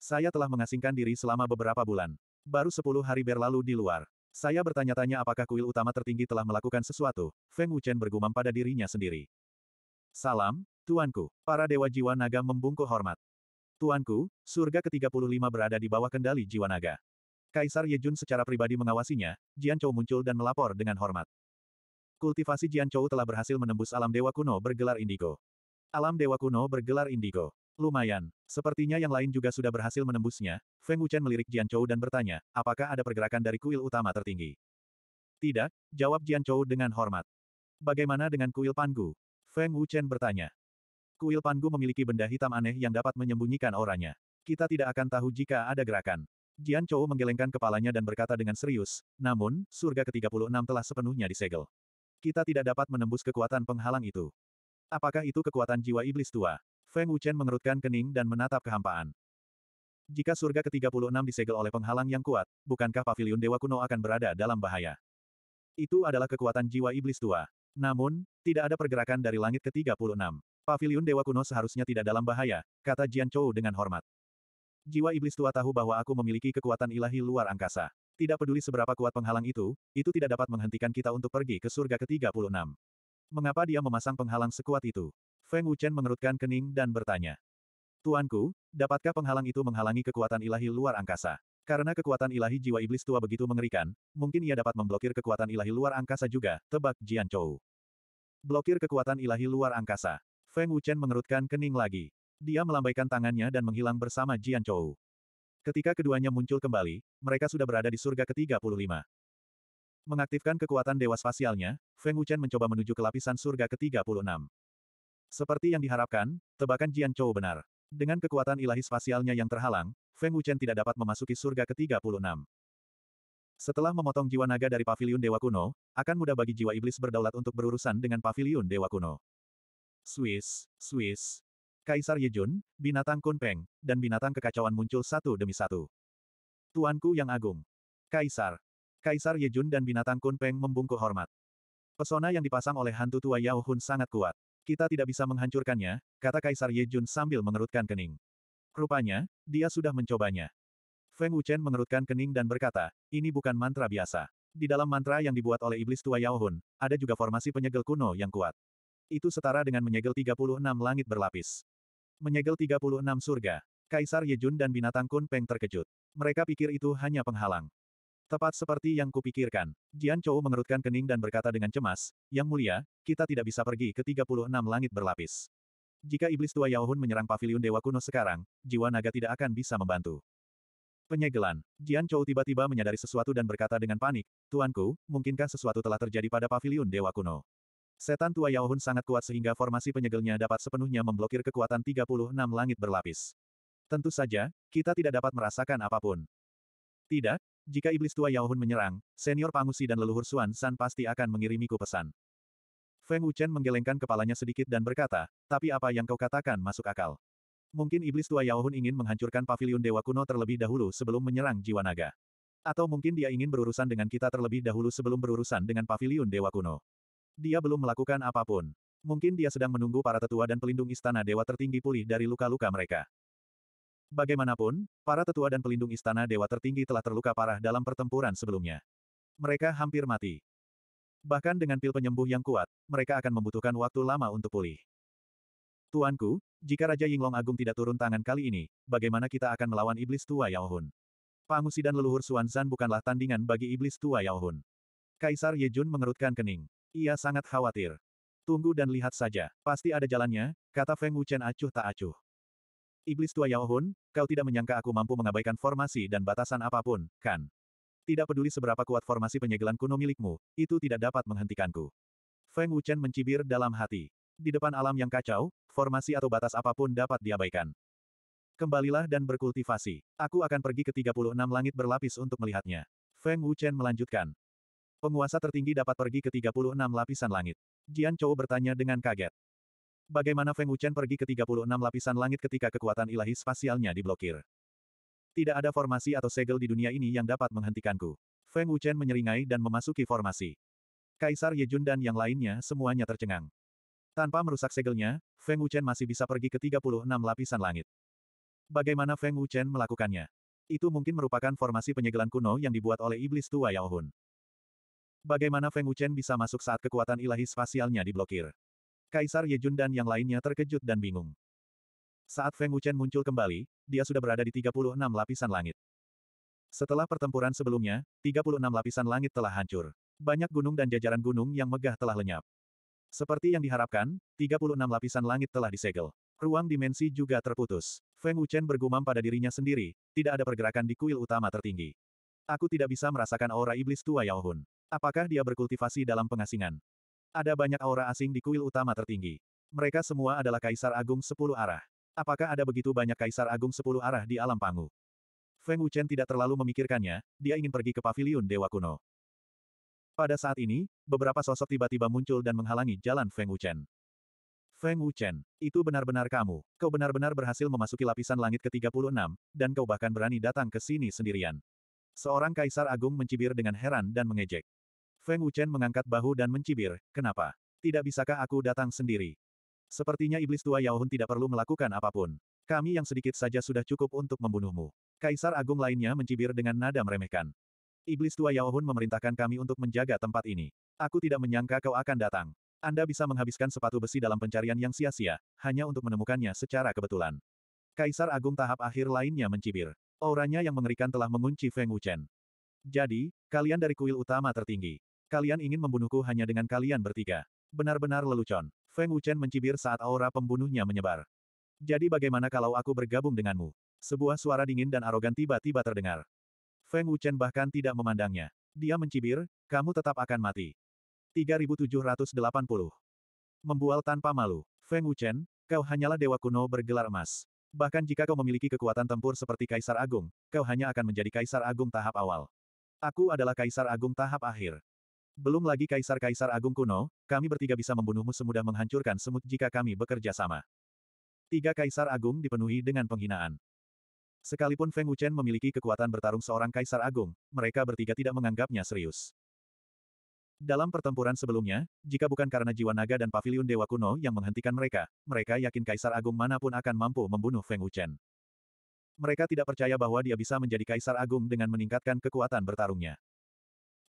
Saya telah mengasingkan diri selama beberapa bulan. Baru sepuluh hari berlalu di luar. Saya bertanya-tanya apakah kuil utama tertinggi telah melakukan sesuatu, Feng Wuchen bergumam pada dirinya sendiri. Salam, Tuanku. Para Dewa Jiwa Naga membungkuk hormat. Tuanku, surga ke-35 berada di bawah kendali jiwa naga. Kaisar Yejun secara pribadi mengawasinya, Jian Chou muncul dan melapor dengan hormat. Kultivasi Jian Chou telah berhasil menembus alam dewa kuno bergelar indigo. Alam dewa kuno bergelar indigo. Lumayan. Sepertinya yang lain juga sudah berhasil menembusnya, Feng Wuchen melirik Jian Chou dan bertanya, apakah ada pergerakan dari kuil utama tertinggi? Tidak, jawab Jian Chou dengan hormat. Bagaimana dengan kuil Pangu? Feng Wuchen bertanya. Kuil Pangu memiliki benda hitam aneh yang dapat menyembunyikan auranya. Kita tidak akan tahu jika ada gerakan. Jian Chou menggelengkan kepalanya dan berkata dengan serius, namun, surga ke-36 telah sepenuhnya disegel. Kita tidak dapat menembus kekuatan penghalang itu. Apakah itu kekuatan jiwa iblis tua? Feng Wuchen mengerutkan kening dan menatap kehampaan. Jika surga ke-36 disegel oleh penghalang yang kuat, bukankah pavilion dewa kuno akan berada dalam bahaya? Itu adalah kekuatan jiwa iblis tua. Namun, tidak ada pergerakan dari langit ke-36. Pavilion Dewa Kuno seharusnya tidak dalam bahaya, kata Jian Chou dengan hormat. Jiwa iblis tua tahu bahwa aku memiliki kekuatan ilahi luar angkasa. Tidak peduli seberapa kuat penghalang itu, itu tidak dapat menghentikan kita untuk pergi ke surga ke-36. Mengapa dia memasang penghalang sekuat itu? Feng Wuchen mengerutkan kening dan bertanya. Tuanku, dapatkah penghalang itu menghalangi kekuatan ilahi luar angkasa? Karena kekuatan ilahi jiwa iblis tua begitu mengerikan, mungkin ia dapat memblokir kekuatan ilahi luar angkasa juga, tebak Jian Chou. Blokir kekuatan ilahi luar angkasa. Feng Wuchen mengerutkan kening lagi. Dia melambaikan tangannya dan menghilang bersama Jian Chou. Ketika keduanya muncul kembali, mereka sudah berada di surga ke-35. Mengaktifkan kekuatan dewa spasialnya, Feng Wuchen mencoba menuju ke lapisan surga ke-36. Seperti yang diharapkan, tebakan Jian Chou benar. Dengan kekuatan ilahi spasialnya yang terhalang, Feng Wuchen tidak dapat memasuki surga ke-36. Setelah memotong jiwa naga dari pavilion Dewa Kuno, akan mudah bagi jiwa iblis berdaulat untuk berurusan dengan pavilion Dewa Kuno. Swiss, Swiss. Kaisar Yejun, binatang Kunpeng, dan binatang kekacauan muncul satu demi satu. Tuanku yang agung. Kaisar. Kaisar Yejun dan binatang Kunpeng membungkuk hormat. Pesona yang dipasang oleh hantu tua Yao Hun sangat kuat. Kita tidak bisa menghancurkannya, kata Kaisar Yejun sambil mengerutkan kening. Rupanya, dia sudah mencobanya. Feng Wuchen mengerutkan kening dan berkata, ini bukan mantra biasa. Di dalam mantra yang dibuat oleh iblis tua Yao Hun, ada juga formasi penyegel kuno yang kuat. Itu setara dengan menyegel 36 langit berlapis. Menyegel 36 surga. Kaisar Yejun dan binatang Kun Peng terkejut. Mereka pikir itu hanya penghalang. Tepat seperti yang kupikirkan. Jian Chou mengerutkan kening dan berkata dengan cemas, Yang mulia, kita tidak bisa pergi ke 36 langit berlapis. Jika iblis tua Yaohun menyerang Paviliun dewa kuno sekarang, jiwa naga tidak akan bisa membantu. Penyegelan. Jian Chou tiba-tiba menyadari sesuatu dan berkata dengan panik, Tuanku, mungkinkah sesuatu telah terjadi pada Paviliun Dewa Kuno? Setan tua Yao sangat kuat sehingga formasi penyegelnya dapat sepenuhnya memblokir kekuatan 36 langit berlapis. Tentu saja, kita tidak dapat merasakan apapun. Tidak, jika iblis tua Yao menyerang, senior Pangusi dan leluhur Suan San pasti akan mengirimiku pesan. Feng Wuchen menggelengkan kepalanya sedikit dan berkata, tapi apa yang kau katakan masuk akal. Mungkin iblis tua Yao ingin menghancurkan pavilion dewa kuno terlebih dahulu sebelum menyerang jiwa naga. Atau mungkin dia ingin berurusan dengan kita terlebih dahulu sebelum berurusan dengan pavilion dewa kuno. Dia belum melakukan apapun. Mungkin dia sedang menunggu para tetua dan pelindung istana dewa tertinggi pulih dari luka-luka mereka. Bagaimanapun, para tetua dan pelindung istana dewa tertinggi telah terluka parah dalam pertempuran sebelumnya. Mereka hampir mati. Bahkan dengan pil penyembuh yang kuat, mereka akan membutuhkan waktu lama untuk pulih. Tuanku, jika Raja Yinglong Agung tidak turun tangan kali ini, bagaimana kita akan melawan iblis tua Yao Hun? Pangusi dan leluhur Xuanzan bukanlah tandingan bagi iblis tua Yao Hun. Kaisar Yejun mengerutkan kening. Ia sangat khawatir. Tunggu dan lihat saja, pasti ada jalannya, kata Feng Wuchen acuh tak acuh. Iblis tua Yao Hun, kau tidak menyangka aku mampu mengabaikan formasi dan batasan apapun, kan? Tidak peduli seberapa kuat formasi penyegelan kuno milikmu, itu tidak dapat menghentikanku. Feng Wuchen mencibir dalam hati. Di depan alam yang kacau, formasi atau batas apapun dapat diabaikan. Kembalilah dan berkultivasi. Aku akan pergi ke 36 langit berlapis untuk melihatnya. Feng Wuchen melanjutkan. Penguasa tertinggi dapat pergi ke 36 lapisan langit. Jian Chou bertanya dengan kaget. Bagaimana Feng Wuchen pergi ke 36 lapisan langit ketika kekuatan ilahi spasialnya diblokir? Tidak ada formasi atau segel di dunia ini yang dapat menghentikanku. Feng Wuchen menyeringai dan memasuki formasi. Kaisar Ye Jun dan yang lainnya semuanya tercengang. Tanpa merusak segelnya, Feng Wuchen masih bisa pergi ke 36 lapisan langit. Bagaimana Feng Wuchen melakukannya? Itu mungkin merupakan formasi penyegelan kuno yang dibuat oleh iblis tua Yaohun. Bagaimana Feng Wuchen bisa masuk saat kekuatan ilahi spasialnya diblokir? Kaisar Yejun dan yang lainnya terkejut dan bingung. Saat Feng Wuchen muncul kembali, dia sudah berada di 36 lapisan langit. Setelah pertempuran sebelumnya, 36 lapisan langit telah hancur. Banyak gunung dan jajaran gunung yang megah telah lenyap. Seperti yang diharapkan, 36 lapisan langit telah disegel. Ruang dimensi juga terputus. Feng Wuchen bergumam pada dirinya sendiri, tidak ada pergerakan di kuil utama tertinggi. Aku tidak bisa merasakan aura iblis tua Yaohun. Apakah dia berkultivasi dalam pengasingan? Ada banyak aura asing di kuil utama tertinggi. Mereka semua adalah Kaisar Agung Sepuluh Arah. Apakah ada begitu banyak Kaisar Agung Sepuluh Arah di alam pangu? Feng Wuchen tidak terlalu memikirkannya, dia ingin pergi ke paviliun Dewa Kuno. Pada saat ini, beberapa sosok tiba-tiba muncul dan menghalangi jalan Feng Wuchen. Feng Wuchen, itu benar-benar kamu. Kau benar-benar berhasil memasuki lapisan langit ke-36, dan kau bahkan berani datang ke sini sendirian. Seorang kaisar agung mencibir dengan heran dan mengejek. Feng Wuchen mengangkat bahu dan mencibir, kenapa? Tidak bisakah aku datang sendiri? Sepertinya iblis tua Yaohun tidak perlu melakukan apapun. Kami yang sedikit saja sudah cukup untuk membunuhmu. Kaisar Agung lainnya mencibir dengan nada meremehkan. Iblis tua Yaohun memerintahkan kami untuk menjaga tempat ini. Aku tidak menyangka kau akan datang. Anda bisa menghabiskan sepatu besi dalam pencarian yang sia-sia, hanya untuk menemukannya secara kebetulan. Kaisar Agung tahap akhir lainnya mencibir. Auranya yang mengerikan telah mengunci Feng Wuchen. Jadi, kalian dari kuil utama tertinggi. Kalian ingin membunuhku hanya dengan kalian bertiga. Benar-benar lelucon. Feng Wuchen mencibir saat aura pembunuhnya menyebar. Jadi bagaimana kalau aku bergabung denganmu? Sebuah suara dingin dan arogan tiba-tiba terdengar. Feng Wuchen bahkan tidak memandangnya. Dia mencibir, kamu tetap akan mati. 3780. Membual tanpa malu. Feng Wuchen, kau hanyalah dewa kuno bergelar emas. Bahkan jika kau memiliki kekuatan tempur seperti Kaisar Agung, kau hanya akan menjadi Kaisar Agung tahap awal. Aku adalah Kaisar Agung tahap akhir. Belum lagi kaisar-kaisar agung kuno, kami bertiga bisa membunuhmu semudah menghancurkan semut jika kami bekerja sama. Tiga kaisar agung dipenuhi dengan penghinaan. Sekalipun Feng Wuchen memiliki kekuatan bertarung seorang kaisar agung, mereka bertiga tidak menganggapnya serius. Dalam pertempuran sebelumnya, jika bukan karena jiwa naga dan pavilion dewa kuno yang menghentikan mereka, mereka yakin kaisar agung manapun akan mampu membunuh Feng Wuchen. Mereka tidak percaya bahwa dia bisa menjadi kaisar agung dengan meningkatkan kekuatan bertarungnya.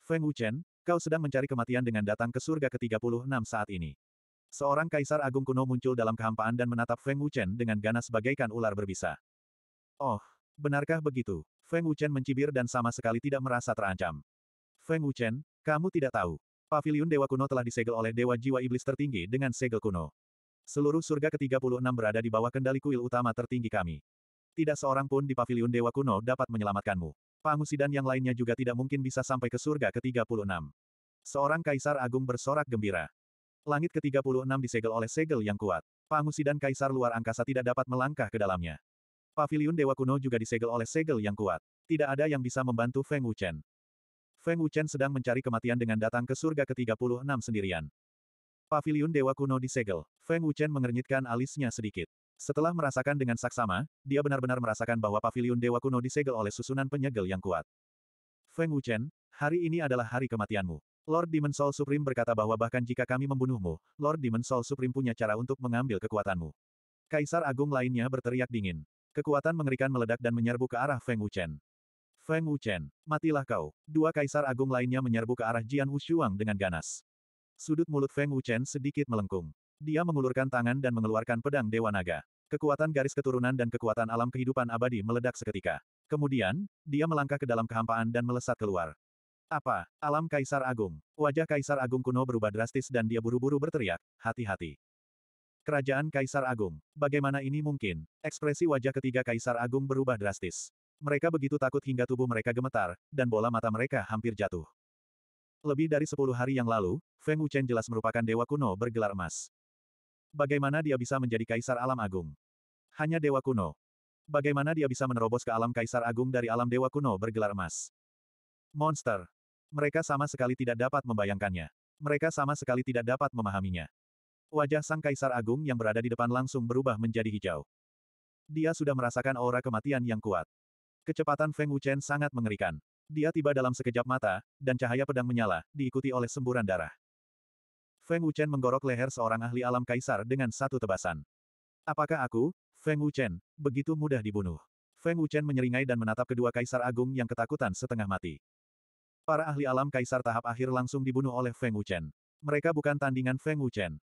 Feng Wuchen, kau sedang mencari kematian dengan datang ke surga ke-36 saat ini. Seorang kaisar agung kuno muncul dalam kehampaan dan menatap Feng Wuchen dengan ganas bagaikan ular berbisa. Oh, benarkah begitu? Feng Wuchen mencibir dan sama sekali tidak merasa terancam. Feng Wuchen, kamu tidak tahu. pavilion Dewa Kuno telah disegel oleh Dewa Jiwa Iblis tertinggi dengan segel kuno. Seluruh surga ke-36 berada di bawah kendali kuil utama tertinggi kami. Tidak seorang pun di pavilion Dewa Kuno dapat menyelamatkanmu. Pangusi dan yang lainnya juga tidak mungkin bisa sampai ke surga ke-36. Seorang kaisar agung bersorak gembira. Langit ke-36 disegel oleh segel yang kuat. Pangusi dan kaisar luar angkasa tidak dapat melangkah ke dalamnya. Paviliun Dewa Kuno juga disegel oleh segel yang kuat. Tidak ada yang bisa membantu Feng Wuchen. Feng Wuchen sedang mencari kematian dengan datang ke surga ke-36 sendirian. Paviliun Dewa Kuno disegel. Feng Wuchen mengernyitkan alisnya sedikit. Setelah merasakan dengan saksama, dia benar-benar merasakan bahwa pavilion dewa kuno disegel oleh susunan penyegel yang kuat. Feng Wuchen, hari ini adalah hari kematianmu. Lord Demon Soul Supreme berkata bahwa bahkan jika kami membunuhmu, Lord Demon Soul Supreme punya cara untuk mengambil kekuatanmu. Kaisar Agung lainnya berteriak dingin. Kekuatan mengerikan meledak dan menyerbu ke arah Feng Wuchen. Feng Wuchen, matilah kau. Dua kaisar agung lainnya menyerbu ke arah Jian Wushuang dengan ganas. Sudut mulut Feng Wuchen sedikit melengkung. Dia mengulurkan tangan dan mengeluarkan pedang Dewa Naga. Kekuatan garis keturunan dan kekuatan alam kehidupan abadi meledak seketika. Kemudian, dia melangkah ke dalam kehampaan dan melesat keluar. Apa? Alam Kaisar Agung. Wajah Kaisar Agung kuno berubah drastis dan dia buru-buru berteriak, hati-hati. Kerajaan Kaisar Agung. Bagaimana ini mungkin? Ekspresi wajah ketiga Kaisar Agung berubah drastis. Mereka begitu takut hingga tubuh mereka gemetar, dan bola mata mereka hampir jatuh. Lebih dari sepuluh hari yang lalu, Feng Wuchen jelas merupakan dewa kuno bergelar emas. Bagaimana dia bisa menjadi kaisar alam agung? Hanya dewa kuno. Bagaimana dia bisa menerobos ke alam kaisar agung dari alam dewa kuno bergelar emas? Monster. Mereka sama sekali tidak dapat membayangkannya. Mereka sama sekali tidak dapat memahaminya. Wajah sang kaisar agung yang berada di depan langsung berubah menjadi hijau. Dia sudah merasakan aura kematian yang kuat. Kecepatan Feng Wuchen sangat mengerikan. Dia tiba dalam sekejap mata, dan cahaya pedang menyala, diikuti oleh semburan darah. Feng Wuchen menggorok leher seorang ahli alam kaisar dengan satu tebasan. Apakah aku, Feng Wuchen, begitu mudah dibunuh? Feng Wuchen menyeringai dan menatap kedua kaisar agung yang ketakutan setengah mati. Para ahli alam kaisar tahap akhir langsung dibunuh oleh Feng Wuchen. Mereka bukan tandingan Feng Wuchen.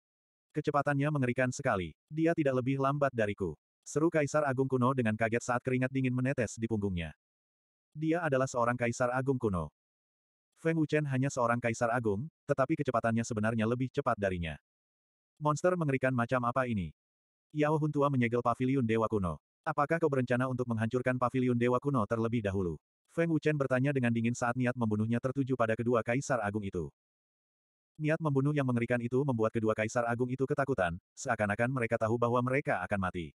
Kecepatannya mengerikan sekali. Dia tidak lebih lambat dariku. Seru Kaisar Agung kuno dengan kaget saat keringat dingin menetes di punggungnya. Dia adalah seorang Kaisar Agung kuno. Feng Wuchen hanya seorang kaisar agung, tetapi kecepatannya sebenarnya lebih cepat darinya. Monster mengerikan macam apa ini? Yao Hun tua menyegel pavilion Dewa Kuno. Apakah kau berencana untuk menghancurkan pavilion Dewa Kuno terlebih dahulu? Feng Wuchen bertanya dengan dingin saat niat membunuhnya tertuju pada kedua kaisar agung itu. Niat membunuh yang mengerikan itu membuat kedua kaisar agung itu ketakutan, seakan-akan mereka tahu bahwa mereka akan mati.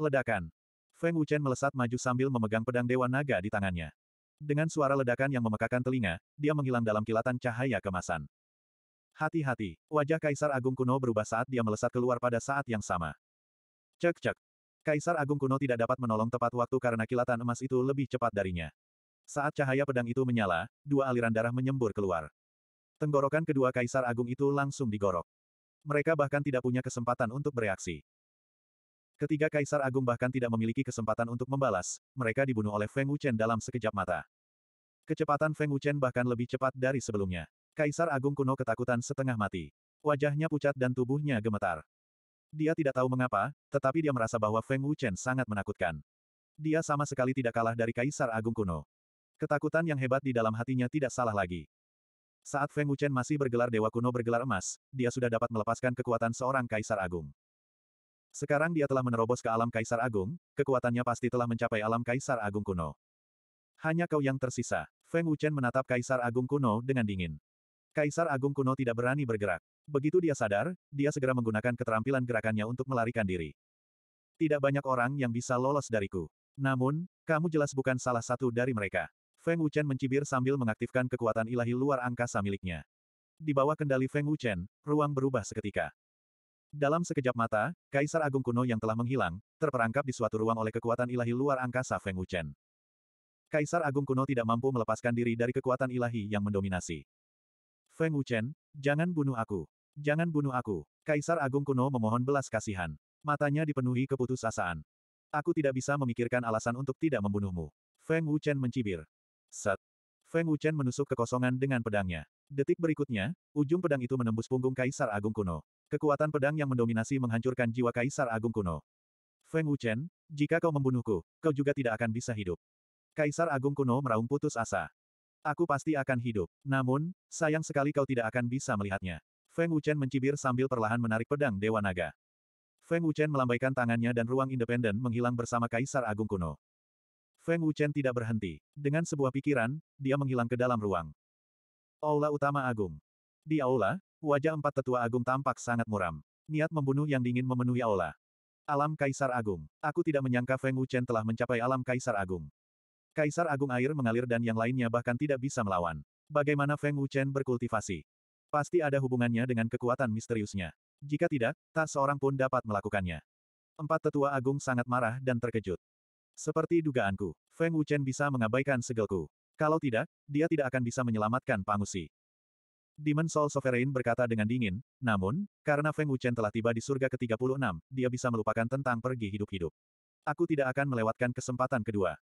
Ledakan. Feng Wuchen melesat maju sambil memegang pedang Dewa Naga di tangannya. Dengan suara ledakan yang memekakan telinga, dia menghilang dalam kilatan cahaya kemasan. Hati-hati, wajah Kaisar Agung kuno berubah saat dia melesat keluar pada saat yang sama. Cek-cek. Kaisar Agung kuno tidak dapat menolong tepat waktu karena kilatan emas itu lebih cepat darinya. Saat cahaya pedang itu menyala, dua aliran darah menyembur keluar. Tenggorokan kedua Kaisar Agung itu langsung digorok. Mereka bahkan tidak punya kesempatan untuk bereaksi. Ketiga kaisar agung bahkan tidak memiliki kesempatan untuk membalas, mereka dibunuh oleh Feng Wuchen dalam sekejap mata. Kecepatan Feng Wuchen bahkan lebih cepat dari sebelumnya. Kaisar agung kuno ketakutan setengah mati. Wajahnya pucat dan tubuhnya gemetar. Dia tidak tahu mengapa, tetapi dia merasa bahwa Feng Wuchen sangat menakutkan. Dia sama sekali tidak kalah dari kaisar agung kuno. Ketakutan yang hebat di dalam hatinya tidak salah lagi. Saat Feng Wuchen masih bergelar dewa kuno bergelar emas, dia sudah dapat melepaskan kekuatan seorang kaisar agung. Sekarang dia telah menerobos ke alam Kaisar Agung, kekuatannya pasti telah mencapai alam Kaisar Agung kuno. Hanya kau yang tersisa. Feng Wuchen menatap Kaisar Agung kuno dengan dingin. Kaisar Agung kuno tidak berani bergerak. Begitu dia sadar, dia segera menggunakan keterampilan gerakannya untuk melarikan diri. Tidak banyak orang yang bisa lolos dariku. Namun, kamu jelas bukan salah satu dari mereka. Feng Wuchen mencibir sambil mengaktifkan kekuatan ilahi luar angkasa miliknya. Di bawah kendali Feng Wuchen, ruang berubah seketika. Dalam sekejap mata, Kaisar Agung kuno yang telah menghilang, terperangkap di suatu ruang oleh kekuatan ilahi luar angkasa Feng Wuchen. Kaisar Agung kuno tidak mampu melepaskan diri dari kekuatan ilahi yang mendominasi. Feng Wuchen, jangan bunuh aku. Jangan bunuh aku. Kaisar Agung kuno memohon belas kasihan. Matanya dipenuhi keputusasaan. Aku tidak bisa memikirkan alasan untuk tidak membunuhmu. Feng Wuchen mencibir. Set. Feng Wuchen menusuk kekosongan dengan pedangnya. Detik berikutnya, ujung pedang itu menembus punggung Kaisar Agung kuno. Kekuatan pedang yang mendominasi menghancurkan jiwa Kaisar Agung kuno. Feng Wuchen, jika kau membunuhku, kau juga tidak akan bisa hidup. Kaisar Agung kuno meraung putus asa. Aku pasti akan hidup. Namun, sayang sekali kau tidak akan bisa melihatnya. Feng Wuchen mencibir sambil perlahan menarik pedang Dewa Naga. Feng Wuchen melambaikan tangannya dan ruang independen menghilang bersama Kaisar Agung kuno. Feng Wuchen tidak berhenti. Dengan sebuah pikiran, dia menghilang ke dalam ruang. Aula Utama Agung. Di aula, Wajah empat tetua agung tampak sangat muram. Niat membunuh yang dingin memenuhi aula. Alam Kaisar Agung. Aku tidak menyangka Feng Wuchen telah mencapai alam Kaisar Agung. Kaisar Agung air mengalir dan yang lainnya bahkan tidak bisa melawan. Bagaimana Feng Wuchen berkultivasi? Pasti ada hubungannya dengan kekuatan misteriusnya. Jika tidak, tak seorang pun dapat melakukannya. Empat tetua agung sangat marah dan terkejut. Seperti dugaanku, Feng Wuchen bisa mengabaikan segelku. Kalau tidak, dia tidak akan bisa menyelamatkan Pangusi. Demon Soul Sovereign berkata dengan dingin, namun, karena Feng Wuchen telah tiba di surga ke-36, dia bisa melupakan tentang pergi hidup-hidup. Aku tidak akan melewatkan kesempatan kedua.